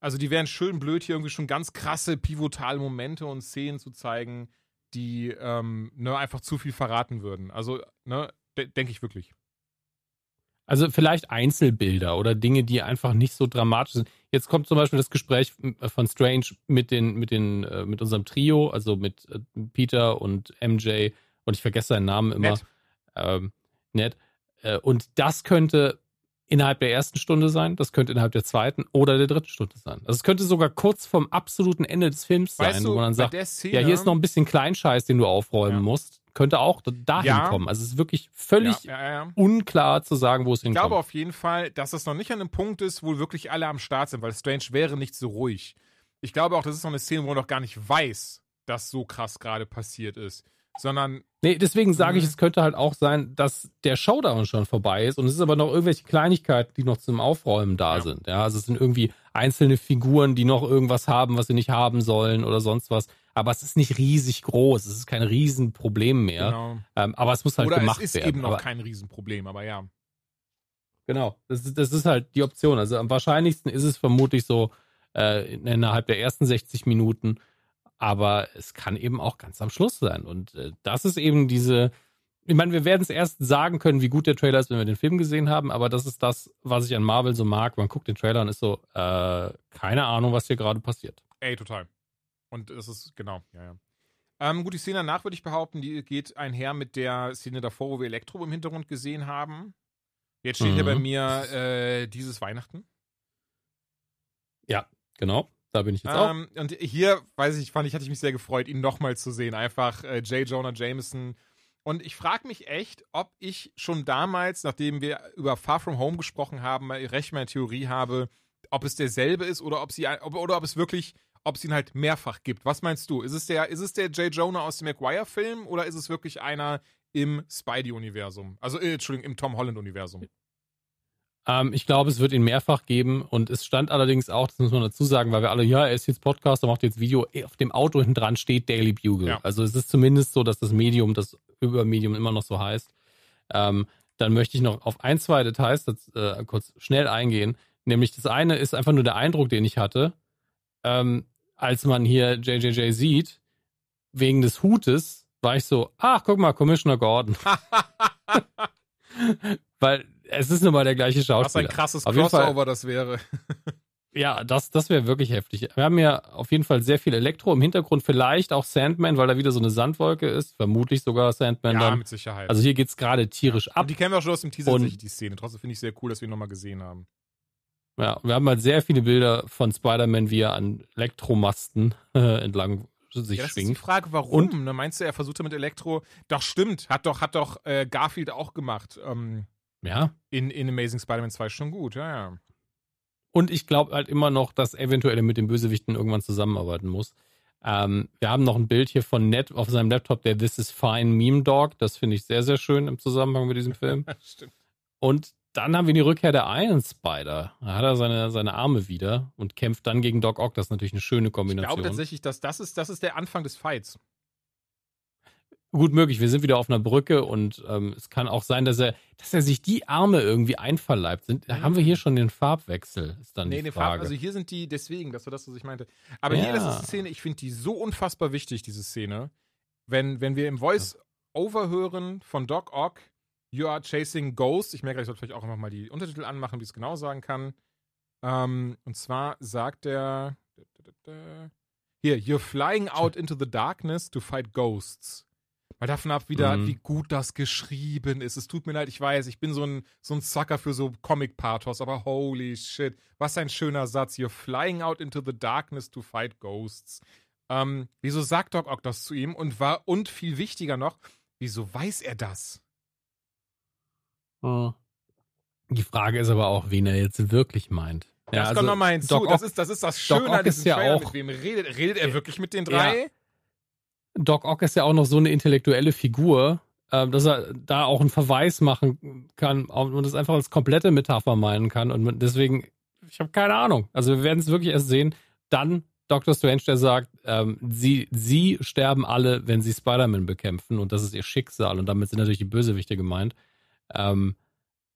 S2: Also die wären schön blöd, hier irgendwie schon ganz krasse, pivotale Momente und Szenen zu zeigen, die ähm, ne, einfach zu viel verraten würden. Also, ne, de denke ich wirklich.
S1: Also vielleicht Einzelbilder oder Dinge, die einfach nicht so dramatisch sind. Jetzt kommt zum Beispiel das Gespräch von Strange mit den, mit den, äh, mit unserem Trio, also mit äh, Peter und MJ und ich vergesse seinen Namen immer. Matt. Ähm, nett. Äh, und das könnte innerhalb der ersten Stunde sein, das könnte innerhalb der zweiten oder der dritten Stunde sein. Also es könnte sogar kurz vom absoluten Ende des Films weißt sein, du, wo man dann sagt, Szene, ja, hier ist noch ein bisschen Kleinscheiß, den du aufräumen ja. musst. Könnte auch dahin ja. kommen. Also es ist wirklich völlig ja, unklar zu sagen, wo es hinkommt. Ich glaube
S2: auf jeden Fall, dass es noch nicht an einem Punkt ist, wo wirklich alle am Start sind, weil Strange wäre nicht so ruhig. Ich glaube auch, das ist noch eine Szene, wo man noch gar nicht weiß, dass so krass gerade passiert ist sondern.
S1: Nee, deswegen sage ich, mhm. es könnte halt auch sein, dass der Showdown schon vorbei ist und es ist aber noch irgendwelche Kleinigkeiten, die noch zum Aufräumen da ja. sind. Ja, also es sind irgendwie einzelne Figuren, die noch irgendwas haben, was sie nicht haben sollen oder sonst was. Aber es ist nicht riesig groß, es ist kein Riesenproblem mehr. Genau. Ähm, aber es muss halt oder gemacht werden. Es ist werden. eben noch aber, kein Riesenproblem, aber ja. Genau, das ist, das ist halt die Option. Also am wahrscheinlichsten ist es vermutlich so äh, innerhalb der ersten 60 Minuten, aber es kann eben auch ganz am Schluss sein. Und äh, das ist eben diese, ich meine, wir werden es erst sagen können, wie gut der Trailer ist, wenn wir den Film gesehen haben, aber das ist das, was ich an Marvel so mag. Man guckt den Trailer und ist so, äh, keine Ahnung, was hier gerade passiert.
S2: Ey, total. Und es ist, genau, ja, ja. Ähm, gut, die Szene danach würde ich behaupten, die geht einher mit der Szene davor, wo wir Elektro im Hintergrund gesehen haben. Jetzt steht mhm. hier bei mhm. mir äh, dieses Weihnachten.
S1: Ja, genau. Da bin ich jetzt auch.
S2: Ähm, und hier, weiß ich, fand ich, hatte ich mich sehr gefreut, ihn nochmal zu sehen. Einfach äh, J. Jonah Jameson. Und ich frage mich echt, ob ich schon damals, nachdem wir über Far From Home gesprochen haben, recht meine Theorie habe, ob es derselbe ist oder ob sie ob, oder ob es wirklich, ob es ihn halt mehrfach gibt. Was meinst du? Ist es der, ist es der J. Jonah aus dem McGuire-Film oder ist es wirklich einer im Spidey-Universum? Also, äh, Entschuldigung, im Tom Holland-Universum.
S1: Ähm, ich glaube, es wird ihn mehrfach geben und es stand allerdings auch, das muss man dazu sagen, weil wir alle, ja, er ist jetzt Podcaster, macht jetzt Video, eh, auf dem Auto hinten dran steht Daily Bugle. Ja. Also es ist zumindest so, dass das Medium, das Übermedium immer noch so heißt. Ähm, dann möchte ich noch auf ein, zwei Details das, äh, kurz schnell eingehen. Nämlich das eine ist einfach nur der Eindruck, den ich hatte, ähm, als man hier JJJ sieht, wegen des Hutes, war ich so, ach, guck mal, Commissioner Gordon. Weil es ist nun mal der gleiche Schauspieler. Was ein krasses Crossover das
S2: wäre.
S1: ja, das, das wäre wirklich heftig. Wir haben ja auf jeden Fall sehr viel Elektro im Hintergrund, vielleicht auch Sandman, weil da wieder so eine Sandwolke ist. Vermutlich sogar Sandman. Ja, dann. mit Sicherheit. Also hier geht es gerade tierisch ab. Und die kennen wir auch schon aus dem Teaser, Und, die
S2: Szene. Trotzdem finde ich sehr cool, dass wir ihn nochmal gesehen haben.
S1: Ja, wir haben halt sehr viele Bilder von Spider-Man, wie er an Elektromasten äh, entlang sich ja, das schwingt. Ist die
S2: Frage, warum? Und, ne, Meinst du, er versuchte mit Elektro? Doch stimmt, hat doch, hat doch äh, Garfield auch gemacht. Ähm, ja. In, in Amazing Spider-Man
S1: 2 schon gut, ja, ja. Und ich glaube halt immer noch, dass eventuell er mit den Bösewichten irgendwann zusammenarbeiten muss. Ähm, wir haben noch ein Bild hier von Ned auf seinem Laptop, der This is Fine Meme Dog. Das finde ich sehr, sehr schön im Zusammenhang mit diesem Film. Stimmt. Und dann haben wir die Rückkehr der Iron Spider. Da hat er seine, seine Arme wieder und kämpft dann gegen Doc Ock. Das ist natürlich eine schöne Kombination. Ich glaube
S2: tatsächlich, dass das ist, das ist der Anfang des Fights
S1: gut möglich. Wir sind wieder auf einer Brücke und ähm, es kann auch sein, dass er, dass er sich die Arme irgendwie einverleibt. Sind, mhm. Haben wir hier schon den Farbwechsel? Ist dann nee, die Frage. Farb, also hier
S2: sind die deswegen, das war das, was ich meinte. Aber ja. hier, das ist die Szene, ich finde die so unfassbar wichtig, diese Szene. Wenn, wenn wir im Voice-Over hören von Doc Ock, You are chasing ghosts. Ich merke, ich sollte vielleicht auch einfach mal die Untertitel anmachen, wie ich es genau sagen kann. Ähm, und zwar sagt er hier, you're flying out into the darkness to fight ghosts. Mal davon ab, wieder, mhm. wie gut das geschrieben ist. Es tut mir leid, ich weiß, ich bin so ein, so ein Sucker für so Comic-Pathos, aber holy shit, was ein schöner Satz. You're flying out into the darkness to fight ghosts. Ähm, wieso sagt Doc Ock das zu ihm? Und war, und viel wichtiger noch, wieso weiß er das?
S1: Oh. Die Frage ist aber auch, wen er jetzt wirklich meint. Ja, das also kommt nochmal hinzu. Doc das, Ock, ist, das ist das Schöne an diesem ist ja Trailer, auch, mit
S2: wem redet. Redet er wirklich mit den drei? Ja,
S1: Doc Ock ist ja auch noch so eine intellektuelle Figur, äh, dass er da auch einen Verweis machen kann und das einfach als komplette Metapher meinen kann. Und deswegen, ich habe keine Ahnung. Also wir werden es wirklich erst sehen. Dann Dr. Strange, der sagt, ähm, sie, sie sterben alle, wenn sie Spider-Man bekämpfen und das ist ihr Schicksal und damit sind natürlich die Bösewichte gemeint. Ähm,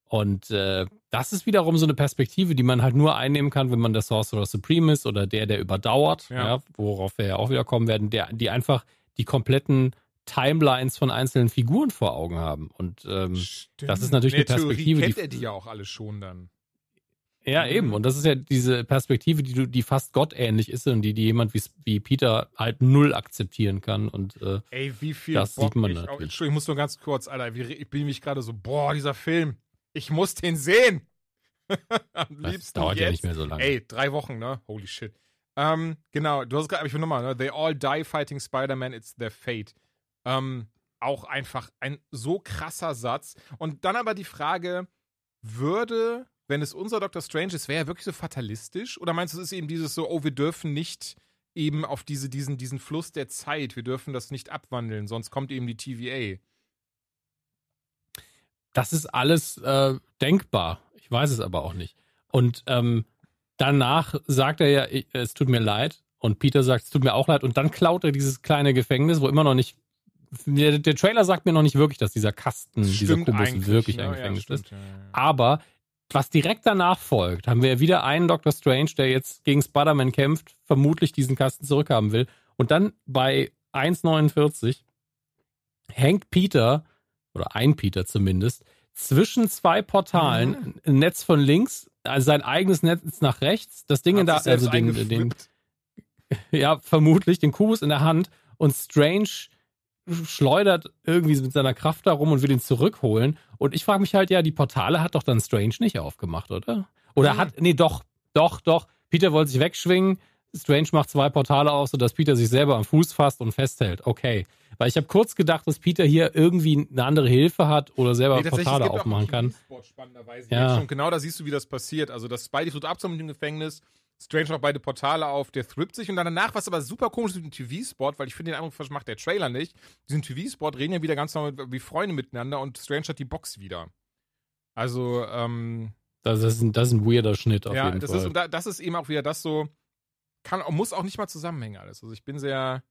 S1: und äh, das ist wiederum so eine Perspektive, die man halt nur einnehmen kann, wenn man der Sorcerer Supreme ist oder der, der überdauert, ja. Ja, worauf wir ja auch wieder kommen werden, der, die einfach die kompletten Timelines von einzelnen Figuren vor Augen haben. Und ähm, das ist natürlich eine Perspektive. Theorie kennt die,
S2: er die ja auch alle schon dann.
S1: Ja, mhm. eben. Und das ist ja diese Perspektive, die die fast gottähnlich ist und die, die jemand wie, wie Peter halt null akzeptieren kann. Und äh, Ey, wie viel das Bock sieht man ich natürlich.
S2: Auch, Entschuldigung, ich muss nur ganz kurz, Alter, ich bin mich gerade so, boah, dieser Film, ich muss den sehen. Am liebsten. Das dauert jetzt. ja nicht mehr so lange. Ey, drei Wochen, ne? Holy shit. Ähm, genau, du hast gerade, ich will nochmal, ne? They all die fighting Spider-Man, it's their fate. Ähm, auch einfach ein so krasser Satz. Und dann aber die Frage, würde, wenn es unser Doctor Strange ist, wäre er wirklich so fatalistisch? Oder meinst du, es ist eben dieses so, oh, wir dürfen nicht eben auf diese, diesen, diesen Fluss der Zeit, wir dürfen das nicht abwandeln, sonst kommt eben die TVA?
S1: Das ist alles äh, denkbar. Ich weiß es aber auch nicht. Und ähm, danach sagt er ja, es tut mir leid. Und Peter sagt, es tut mir auch leid. Und dann klaut er dieses kleine Gefängnis, wo immer noch nicht. Der, der Trailer sagt mir noch nicht wirklich, dass dieser Kasten, stimmt dieser Kubus wirklich ein Gefängnis ja, ja, stimmt, ist. Aber was direkt danach folgt, haben wir ja wieder einen Doctor Strange, der jetzt gegen Spider-Man kämpft, vermutlich diesen Kasten zurückhaben will. Und dann bei 1,49 hängt Peter, oder ein Peter zumindest, zwischen zwei Portalen, mhm. ein Netz von links also sein eigenes Netz nach rechts, das Ding Hat in der, also den, den, ja, vermutlich den Kubus in der Hand und Strange schleudert irgendwie mit seiner Kraft darum und will ihn zurückholen. Und ich frage mich halt, ja, die Portale hat doch dann Strange nicht aufgemacht, oder? Oder mhm. hat, nee, doch, doch, doch. Peter wollte sich wegschwingen, Strange macht zwei Portale auf, sodass Peter sich selber am Fuß fasst und festhält. Okay. Weil ich habe kurz gedacht, dass Peter hier irgendwie eine andere Hilfe hat oder selber nee, Portale aufmachen kann. Ja. Und
S2: genau da siehst du, wie das passiert. Also, dass Spidey tut ab mit Gefängnis. Strange macht beide Portale auf, der thrippt sich und dann danach, was aber super komisch ist mit dem TV-Spot, weil ich finde, den Eindruck was macht der Trailer nicht. Diesen TV-Spot reden ja wieder ganz normal wie Freunde miteinander und Strange hat die Box wieder. Also, ähm.
S1: Das ist ein, das ist ein weirder Schnitt auf ja, jeden das Fall.
S2: Ja, das ist eben auch wieder das so kann, muss auch nicht mal zusammenhängen alles. Also ich bin sehr,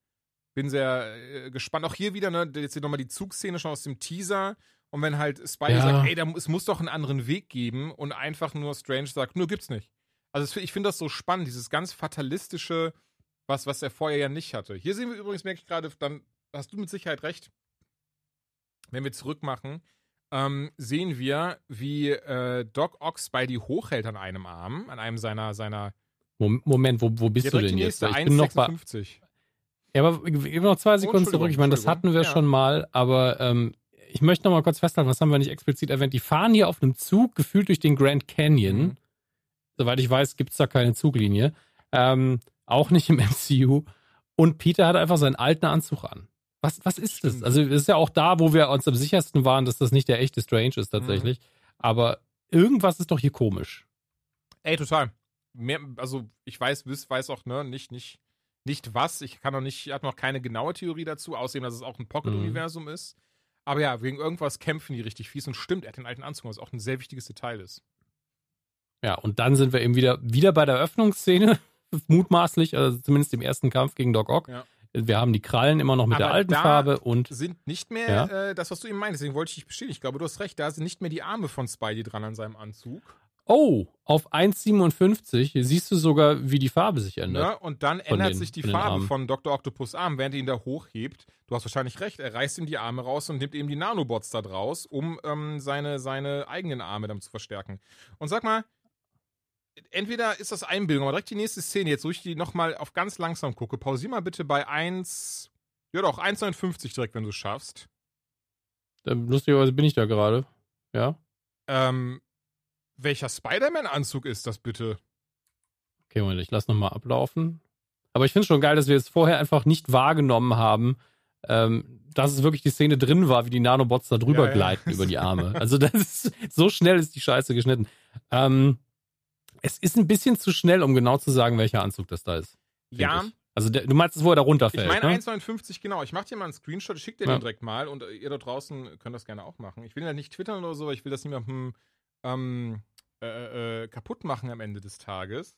S2: bin sehr äh, gespannt. Auch hier wieder, ne, jetzt hier nochmal die Zugszene schon aus dem Teaser. Und wenn halt Spidey ja. sagt, ey, da, es muss doch einen anderen Weg geben und einfach nur Strange sagt, nur gibt's nicht. Also ich finde das so spannend, dieses ganz fatalistische, was, was er vorher ja nicht hatte. Hier sehen wir übrigens, merke ich gerade, dann hast du mit Sicherheit recht, wenn wir zurückmachen, ähm, sehen wir, wie äh, Doc Ox Spidey hochhält an einem Arm, an einem seiner,
S1: seiner Moment, wo, wo bist Direkt du denn jetzt? Ich bin noch bei. Ja, aber eben noch zwei oh, Sekunden zurück. Ich meine, das hatten wir ja. schon mal, aber ähm, ich möchte noch mal kurz festhalten, was haben wir nicht explizit erwähnt. Die fahren hier auf einem Zug gefühlt durch den Grand Canyon. Mhm. Soweit ich weiß, gibt es da keine Zuglinie. Ähm, auch nicht im MCU. Und Peter hat einfach seinen alten Anzug an. Was, was ist das? Also, es ist ja auch da, wo wir uns am sichersten waren, dass das nicht der echte Strange ist, tatsächlich. Mhm. Aber irgendwas ist doch hier komisch. Ey, total
S2: mehr, also ich weiß, weiß auch, ne, nicht, nicht, nicht was. Ich kann noch nicht, ich habe noch keine genaue Theorie dazu, außerdem, dass es auch ein Pocket-Universum mhm. ist. Aber ja, wegen irgendwas kämpfen die richtig fies und stimmt, er hat den alten Anzug, was auch ein sehr wichtiges Detail ist.
S1: Ja, und dann sind wir eben wieder, wieder bei der Öffnungsszene, mutmaßlich, also zumindest im ersten Kampf gegen Doc Ock. Ja. Wir haben die Krallen immer noch mit Aber der alten Farbe und. sind nicht mehr ja?
S2: äh, das, was du eben meinst, deswegen wollte ich dich bestätigen. Ich glaube, du hast recht, da sind nicht mehr die Arme von Spidey dran an seinem Anzug
S1: oh, auf 1,57 siehst du sogar, wie die Farbe sich ändert. Ja, und dann ändert den, sich die Farbe
S2: von Dr. Octopus Arm, während er ihn da hochhebt. Du hast wahrscheinlich recht, er reißt ihm die Arme raus und nimmt eben die Nanobots da draus, um ähm, seine, seine eigenen Arme dann zu verstärken. Und sag mal, entweder ist das Einbildung, aber direkt die nächste Szene, jetzt wo ich die nochmal auf ganz langsam gucke, pausier mal bitte bei 1, ja doch, 1,59 direkt, wenn du es schaffst.
S1: Ähm, lustigerweise bin ich da gerade, ja. Ähm,
S2: welcher Spider-Man-Anzug ist das bitte?
S1: Okay, Moment, ich lasse nochmal ablaufen. Aber ich finde schon geil, dass wir es vorher einfach nicht wahrgenommen haben, ähm, dass es wirklich die Szene drin war, wie die Nanobots da drüber ja, gleiten ja. über die Arme. Also das ist, so schnell ist die Scheiße geschnitten. Ähm, es ist ein bisschen zu schnell, um genau zu sagen, welcher Anzug das da ist. Ja. Ich. Also der, du meinst es, wo er da runterfällt. Ich meine ne?
S2: 1,59, genau. Ich mache dir mal einen Screenshot, ich schicke dir ja. den direkt mal und äh, ihr da draußen könnt das gerne auch machen. Ich will ja nicht twittern oder so, weil ich will das niemandem hm, ähm, äh, äh, äh, kaputt machen am Ende des Tages.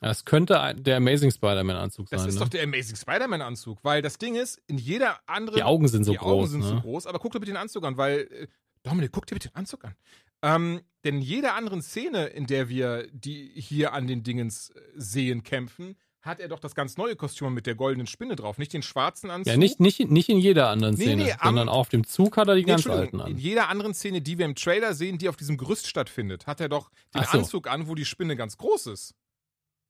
S1: Das könnte der Amazing Spider-Man-Anzug sein. Das ist ne? doch
S2: der Amazing Spider-Man-Anzug, weil das Ding ist, in jeder anderen. Die Augen sind so die groß. Die Augen sind ne? so groß, aber guck dir bitte den Anzug an, weil. Äh, Dominik, guck dir bitte den Anzug an. Ähm, denn in jeder anderen Szene, in der wir die hier an den Dingens äh, sehen, kämpfen, hat er doch das ganz neue Kostüm mit der goldenen Spinne drauf, nicht den schwarzen Anzug. Ja, nicht,
S1: nicht, nicht in jeder anderen Szene, nee, nee, sondern am, auf dem Zug hat er die nee, ganz alten an. In
S2: jeder anderen Szene, die wir im Trailer sehen, die auf diesem Gerüst stattfindet, hat er doch den so. Anzug an, wo die Spinne ganz groß ist.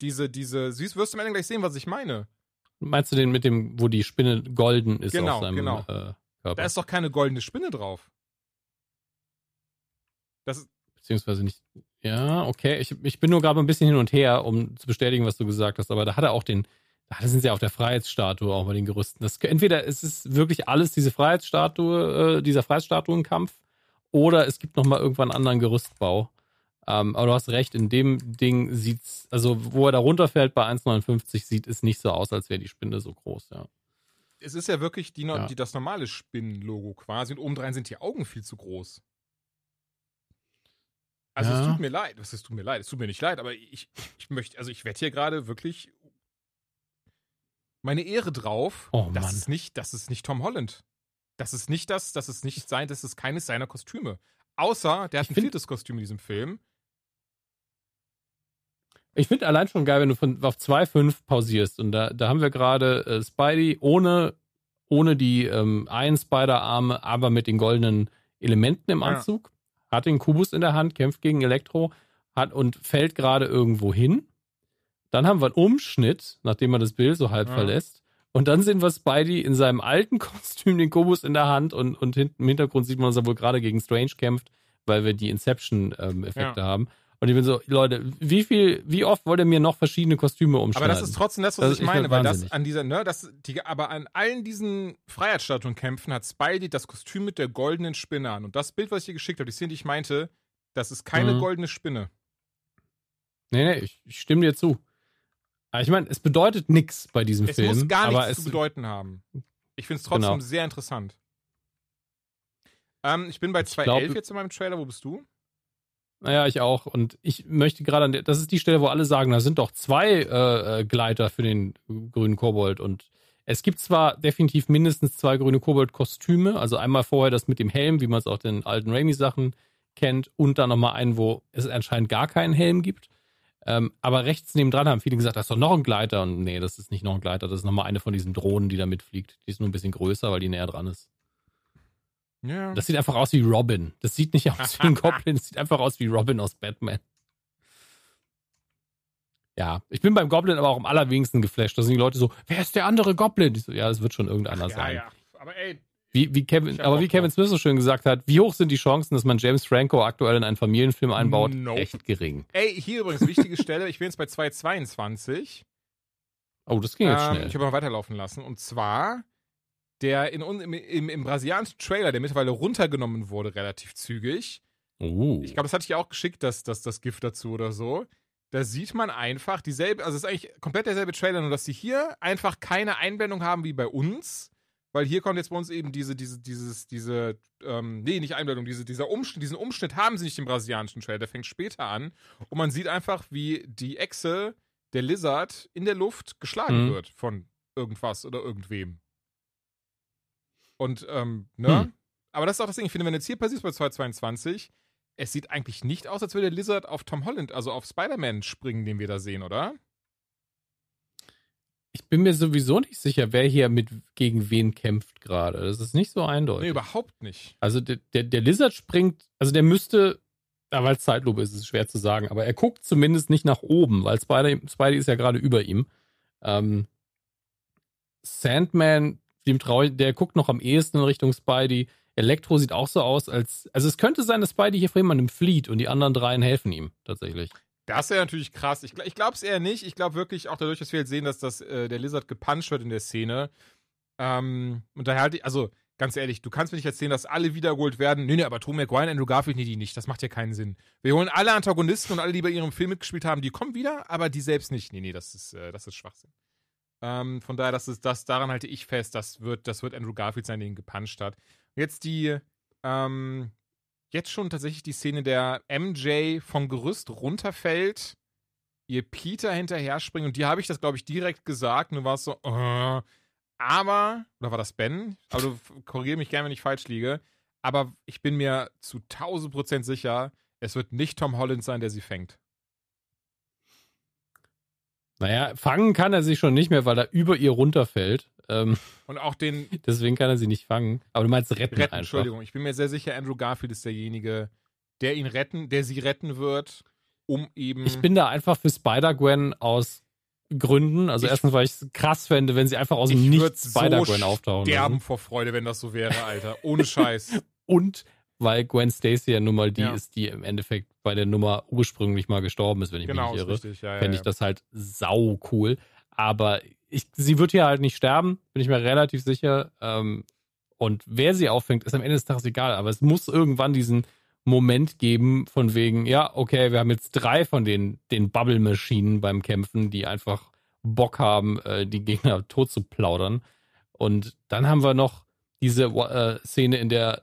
S2: Diese, diese, süß wirst du am Ende gleich sehen, was ich meine.
S1: Meinst du den mit dem, wo die Spinne golden ist genau, auf seinem genau. Äh,
S2: Körper? Da ist doch keine goldene Spinne drauf.
S1: Das, ist beziehungsweise nicht. Ja, okay. Ich, ich bin nur gerade ein bisschen hin und her, um zu bestätigen, was du gesagt hast. Aber da hat er auch den, da sind sie ja auf der Freiheitsstatue auch bei den Gerüsten. Das, entweder ist es wirklich alles diese Freiheitsstatue, äh, dieser Freiheitsstatuenkampf, oder es gibt nochmal irgendwann einen anderen Gerüstbau. Ähm, aber du hast recht, in dem Ding sieht es, also wo er da runterfällt bei 1,59 sieht es nicht so aus, als wäre die Spinde so groß, ja
S2: es ist ja wirklich die, ja. Die, das normale Spinnenlogo quasi und obendrein sind die Augen viel zu groß. Also ja. es tut mir leid. Was es tut mir leid? Es tut mir nicht leid, aber ich, ich möchte, also ich wette hier gerade wirklich meine Ehre drauf. Oh, das Mann. ist nicht, das ist nicht Tom Holland. Das ist nicht das, das ist nicht sein, das ist keines seiner Kostüme. Außer, der hat ich ein viertes Kostüm in diesem Film.
S1: Ich finde allein schon geil, wenn du von, auf 2,5 pausierst. Und da, da haben wir gerade äh, Spidey ohne, ohne die ähm, einen Spider-Arme, aber mit den goldenen Elementen im Anzug. Ja hat den Kubus in der Hand, kämpft gegen Elektro hat und fällt gerade irgendwo hin. Dann haben wir einen Umschnitt, nachdem man das Bild so halb ja. verlässt. Und dann sehen wir Spidey in seinem alten Kostüm, den Kubus in der Hand und, und hinten im Hintergrund sieht man, dass er wohl gerade gegen Strange kämpft, weil wir die Inception-Effekte ähm, ja. haben. Und ich bin so, Leute, wie viel, wie oft wollt ihr mir noch verschiedene Kostüme umschneiden? Aber das ist trotzdem das, was das ich meine, weil das
S2: an dieser, ne, das, die, aber an allen diesen Freiheitsstatuen kämpfen hat Spidey das Kostüm mit der goldenen Spinne an. Und das Bild, was ich dir geschickt habe, die Szene, die ich meinte, das ist keine mhm. goldene Spinne.
S1: Nee, nee, ich, ich stimme dir zu. Aber ich meine, es bedeutet nichts bei diesem es Film. Es muss gar nichts zu bedeuten haben.
S2: Ich finde es trotzdem genau. sehr interessant. Ähm, ich bin bei 2.11 jetzt in meinem Trailer. Wo bist du?
S1: Naja, ich auch. Und ich möchte gerade an der, das ist die Stelle, wo alle sagen, da sind doch zwei äh, äh, Gleiter für den grünen Kobold. Und es gibt zwar definitiv mindestens zwei grüne Kobold-Kostüme, also einmal vorher das mit dem Helm, wie man es auch den alten Raimi-Sachen kennt, und dann nochmal einen, wo es anscheinend gar keinen Helm gibt. Ähm, aber rechts nebendran haben viele gesagt, das ist doch noch ein Gleiter. Und nee, das ist nicht noch ein Gleiter, das ist nochmal eine von diesen Drohnen, die da mitfliegt. Die ist nur ein bisschen größer, weil die näher dran ist.
S2: Ja. Das sieht einfach
S1: aus wie Robin. Das sieht nicht aus wie ein Goblin, das sieht einfach aus wie Robin aus Batman. Ja, ich bin beim Goblin aber auch am allerwenigsten geflasht. Da sind die Leute so, wer ist der andere Goblin? So, ja, es wird schon irgendeiner Ach, ja, sein. Ja. Aber ey, wie, wie Kevin, aber wie Kevin Smith so schön gesagt hat, wie hoch sind die Chancen, dass man James Franco aktuell in einen Familienfilm einbaut? Nope. Echt gering.
S2: Ey, hier übrigens wichtige Stelle, ich bin jetzt bei 222.
S1: Oh, das ging jetzt ähm, schnell.
S2: Ich habe mal weiterlaufen lassen. Und zwar der in, im, im, im brasilianischen Trailer, der mittlerweile runtergenommen wurde, relativ zügig. Uh. Ich glaube, das hatte ich ja auch geschickt, das, das, das Gift dazu oder so. Da sieht man einfach dieselbe, also es ist eigentlich komplett derselbe Trailer, nur dass sie hier einfach keine Einblendung haben wie bei uns, weil hier kommt jetzt bei uns eben diese, diese, dieses, diese, ähm, nee, nicht Einblendung, diese, dieser Umschnitt, diesen Umschnitt haben sie nicht im brasilianischen Trailer, der fängt später an und man sieht einfach, wie die Echse, der Lizard, in der Luft geschlagen mhm. wird von irgendwas oder irgendwem. Und, ähm, ne? Hm. Aber das ist auch das Ding, ich finde, wenn du jetzt hier passiert bei 222, es sieht eigentlich nicht aus, als würde der Lizard auf Tom Holland, also auf Spider-Man springen,
S1: den wir da sehen, oder? Ich bin mir sowieso nicht sicher, wer hier mit gegen wen kämpft gerade. Das ist nicht so eindeutig. Nee, überhaupt nicht. Also der, der, der Lizard springt, also der müsste, weil es Zeitlupe ist, ist es schwer zu sagen, aber er guckt zumindest nicht nach oben, weil Spidey, Spidey ist ja gerade über ihm. Ähm, Sandman dem traue der guckt noch am ehesten in Richtung Spidey. Elektro sieht auch so aus, als. Also es könnte sein, dass Spidey hier vor jemandem flieht und die anderen dreien helfen ihm tatsächlich.
S2: Das wäre natürlich krass. Ich, ich glaube es eher nicht. Ich glaube wirklich auch dadurch, dass wir jetzt sehen, dass das, äh, der Lizard gepuncht wird in der Szene. Ähm, und daher halt, also ganz ehrlich, du kannst mir nicht erzählen, dass alle wiedergeholt werden. Nee, nee, aber Tom McGuire, Andrew Garfield, nee, die nicht. Das macht ja keinen Sinn. Wir holen alle Antagonisten und alle, die bei ihrem Film mitgespielt haben, die kommen wieder, aber die selbst nicht. Nee, nee, das ist, äh, das ist Schwachsinn. Ähm, von daher, das ist das, daran halte ich fest, das wird, das wird Andrew Garfield sein, den gepuncht hat. Jetzt die, ähm, jetzt schon tatsächlich die Szene, der MJ vom Gerüst runterfällt, ihr Peter hinterher springt und die habe ich das, glaube ich, direkt gesagt, nur war es so, uh, aber, oder war das Ben? Aber du korrigier mich gerne, wenn ich falsch liege, aber ich bin mir zu 1000 sicher, es wird nicht Tom Holland sein, der sie fängt.
S1: Naja, fangen kann er sie schon nicht mehr, weil er über ihr runterfällt. Ähm, und auch den. Deswegen kann er sie nicht fangen. Aber du meinst retten. retten einfach. Entschuldigung,
S2: ich bin mir sehr sicher, Andrew Garfield ist derjenige, der ihn retten, der sie retten wird, um eben. Ich bin da
S1: einfach für Spider-Gwen aus Gründen. Also ich, erstens, weil ich es krass fände, wenn sie einfach aus dem Nichts Spider-Gwen auftauchen. Ich sterben
S2: vor Freude, wenn das so wäre, Alter. Ohne Scheiß. und
S1: weil Gwen Stacy ja nun mal die ja. ist, die im Endeffekt bei der Nummer ursprünglich mal gestorben ist, wenn ich genau, mich nicht irre. Richtig. Ja, Fände ja, ich das halt sau cool. Aber ich, sie wird hier halt nicht sterben, bin ich mir relativ sicher. Ähm, und wer sie auffängt, ist am Ende des Tages egal. Aber es muss irgendwann diesen Moment geben, von wegen, ja, okay, wir haben jetzt drei von den, den Bubble-Maschinen beim Kämpfen, die einfach Bock haben, äh, die Gegner tot zu plaudern. Und dann haben wir noch diese äh, Szene, in der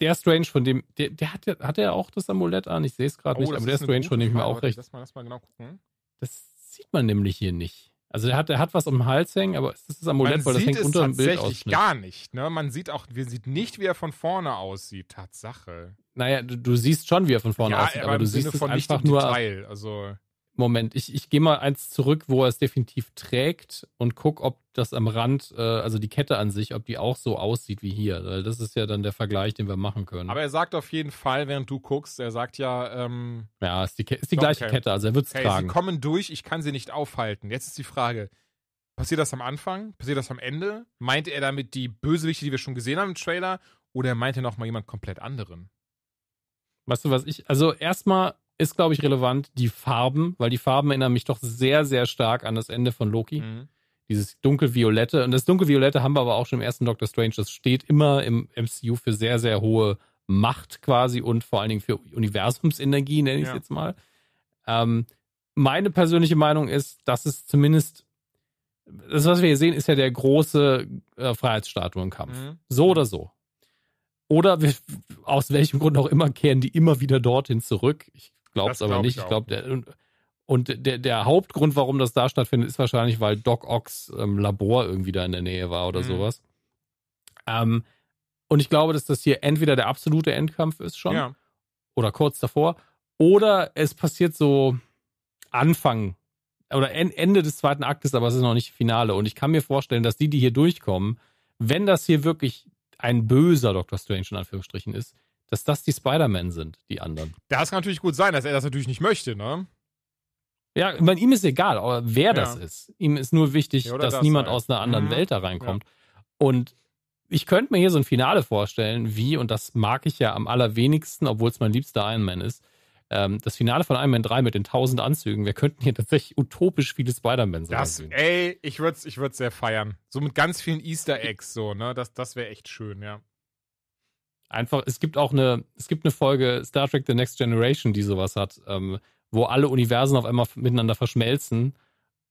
S1: der Strange, von dem, der, der hat, hat er auch das Amulett an, ich sehe es gerade oh, nicht, aber der Strange, von dem ich mir auch recht. Lass
S2: mal, lass mal genau gucken.
S1: Das sieht man nämlich hier nicht. Also der hat, der hat was um den Hals hängen, aber ist das das Amulett, man weil das hängt unter dem Bild tatsächlich ne? gar
S2: nicht. Ne? Man sieht auch, wir sieht nicht, wie er von vorne aussieht, Tatsache.
S1: Naja, du, du siehst schon, wie er von vorne ja, aussieht, aber, aber du siehst es einfach nur. Detail, also Moment, ich, ich gehe mal eins zurück, wo er es definitiv trägt und guck, ob das am Rand, äh, also die Kette an sich, ob die auch so aussieht wie hier. Das ist ja dann der Vergleich, den wir machen können. Aber
S2: er sagt auf jeden Fall, während du guckst, er sagt ja, ähm, ja, ist die, ist die gleiche okay. Kette, also er wird es okay, tragen. Sie kommen durch, ich kann sie nicht aufhalten. Jetzt ist die Frage, passiert das am Anfang? Passiert das am Ende? Meint er damit die Bösewichte, die wir schon gesehen haben im Trailer? Oder meint er nochmal jemand komplett anderen?
S1: Weißt du was ich, also erstmal ist, glaube ich, relevant, die Farben, weil die Farben erinnern mich doch sehr, sehr stark an das Ende von Loki. Mhm. Dieses dunkelviolette. Und das dunkelviolette haben wir aber auch schon im ersten Doctor Strange. Das steht immer im MCU für sehr, sehr hohe Macht quasi und vor allen Dingen für Universumsenergie, nenne ich es ja. jetzt mal. Ähm, meine persönliche Meinung ist, dass es zumindest das, was wir hier sehen, ist ja der große äh, Freiheitsstatuenkampf. Mhm. So oder so. Oder wir, aus welchem Grund auch immer kehren die immer wieder dorthin zurück. Ich glaube es aber nicht. Ich, glaube, der, und der, der, Hauptgrund, warum das da stattfindet, ist wahrscheinlich, weil Doc Ox ähm, Labor irgendwie da in der Nähe war oder mhm. sowas. Ähm, und ich glaube, dass das hier entweder der absolute Endkampf ist schon ja. oder kurz davor oder es passiert so Anfang oder Ende des zweiten Aktes, aber es ist noch nicht Finale. Und ich kann mir vorstellen, dass die, die hier durchkommen, wenn das hier wirklich ein böser Doctor Strange in Anführungsstrichen ist, dass das die Spider-Man sind, die anderen. Das kann natürlich gut sein, dass er das natürlich nicht möchte, ne? Ja, ich meine, ihm ist egal, wer ja. das ist. Ihm ist nur wichtig, ja, dass das niemand halt. aus einer anderen mhm. Welt da reinkommt. Ja. Und ich könnte mir hier so ein Finale vorstellen, wie, und das mag ich ja am allerwenigsten, obwohl es mein liebster Iron Man ist, ähm, das Finale von Iron Man 3 mit den tausend Anzügen. Wir könnten hier tatsächlich utopisch viele Spider-Man sein. Das,
S2: ey, ich würde es ich sehr feiern. So mit ganz vielen Easter Eggs, so, ne? Das, das wäre echt schön, ja
S1: einfach, es gibt auch eine, es gibt eine Folge Star Trek The Next Generation, die sowas hat, ähm, wo alle Universen auf einmal miteinander verschmelzen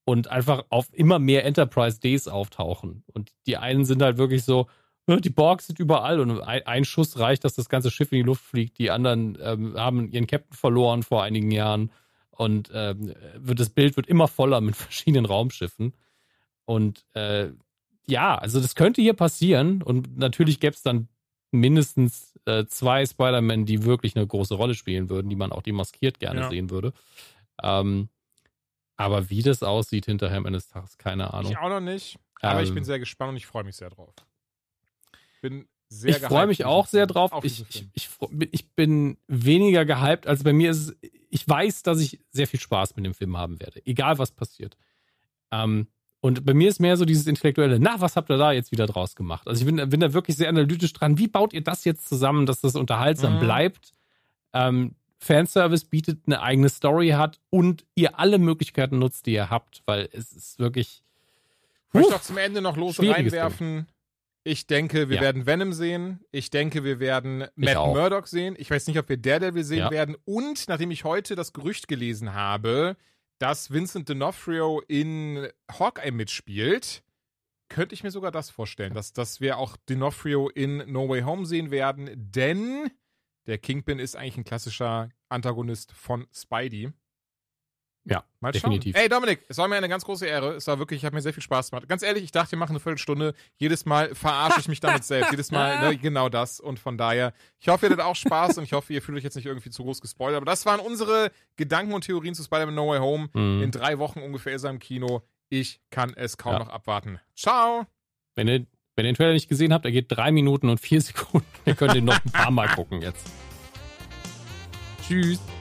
S1: und einfach auf immer mehr Enterprise Ds auftauchen. Und die einen sind halt wirklich so, die Borg sind überall und ein, Schuss reicht, dass das ganze Schiff in die Luft fliegt. Die anderen ähm, haben ihren Captain verloren vor einigen Jahren und ähm, wird, das Bild wird immer voller mit verschiedenen Raumschiffen. Und äh, ja, also das könnte hier passieren und natürlich gäbe es dann mindestens äh, zwei Spider-Man, die wirklich eine große Rolle spielen würden, die man auch demaskiert gerne ja. sehen würde. Ähm, aber wie das aussieht hinterher am Ende Tages, keine Ahnung. Ich auch noch nicht. Aber ähm, ich bin ähm.
S2: sehr gespannt und ich freue mich sehr drauf.
S1: Bin sehr ich freue mich auch sehr drauf. Ich, ich, ich, ich, bin weniger gehypt. als bei mir ist ich weiß, dass ich sehr viel Spaß mit dem Film haben werde, egal was passiert. Ähm, und bei mir ist mehr so dieses intellektuelle, na, was habt ihr da jetzt wieder draus gemacht? Also ich bin, bin da wirklich sehr analytisch dran. Wie baut ihr das jetzt zusammen, dass das unterhaltsam mhm. bleibt? Ähm, Fanservice bietet, eine eigene Story hat und ihr alle Möglichkeiten nutzt, die ihr habt, weil es ist wirklich.
S2: Ich möchte doch zum Ende noch los reinwerfen. Ding. Ich denke, wir ja. werden Venom sehen. Ich denke, wir werden Matt auch. Murdock sehen. Ich weiß nicht, ob wir Daredevil sehen ja. werden. Und nachdem ich heute das Gerücht gelesen habe, dass Vincent D'Onofrio in Hawkeye mitspielt, könnte ich mir sogar das vorstellen, dass, dass wir auch D'Onofrio in No Way Home sehen werden, denn der Kingpin ist eigentlich ein klassischer Antagonist von Spidey.
S1: Ja, mal schauen. definitiv. Ey,
S2: Dominik, es war mir eine ganz große Ehre. Es war wirklich, ich habe mir sehr viel Spaß gemacht. Ganz ehrlich, ich dachte, wir machen eine Viertelstunde. Jedes Mal verarsche ich mich damit selbst. Jedes Mal ne, genau das. Und von daher, ich hoffe, ihr hattet auch Spaß und ich hoffe, ihr fühlt euch jetzt nicht irgendwie zu groß gespoilert. Aber das waren unsere Gedanken und Theorien zu Spider-Man No Way Home. Mhm. In drei Wochen ungefähr ist er im Kino. Ich kann es kaum ja. noch abwarten.
S1: Ciao! Wenn ihr, wenn ihr den Trailer nicht gesehen habt, er geht drei Minuten und vier Sekunden. Ihr könnt ihn noch ein paar Mal gucken jetzt. Tschüss.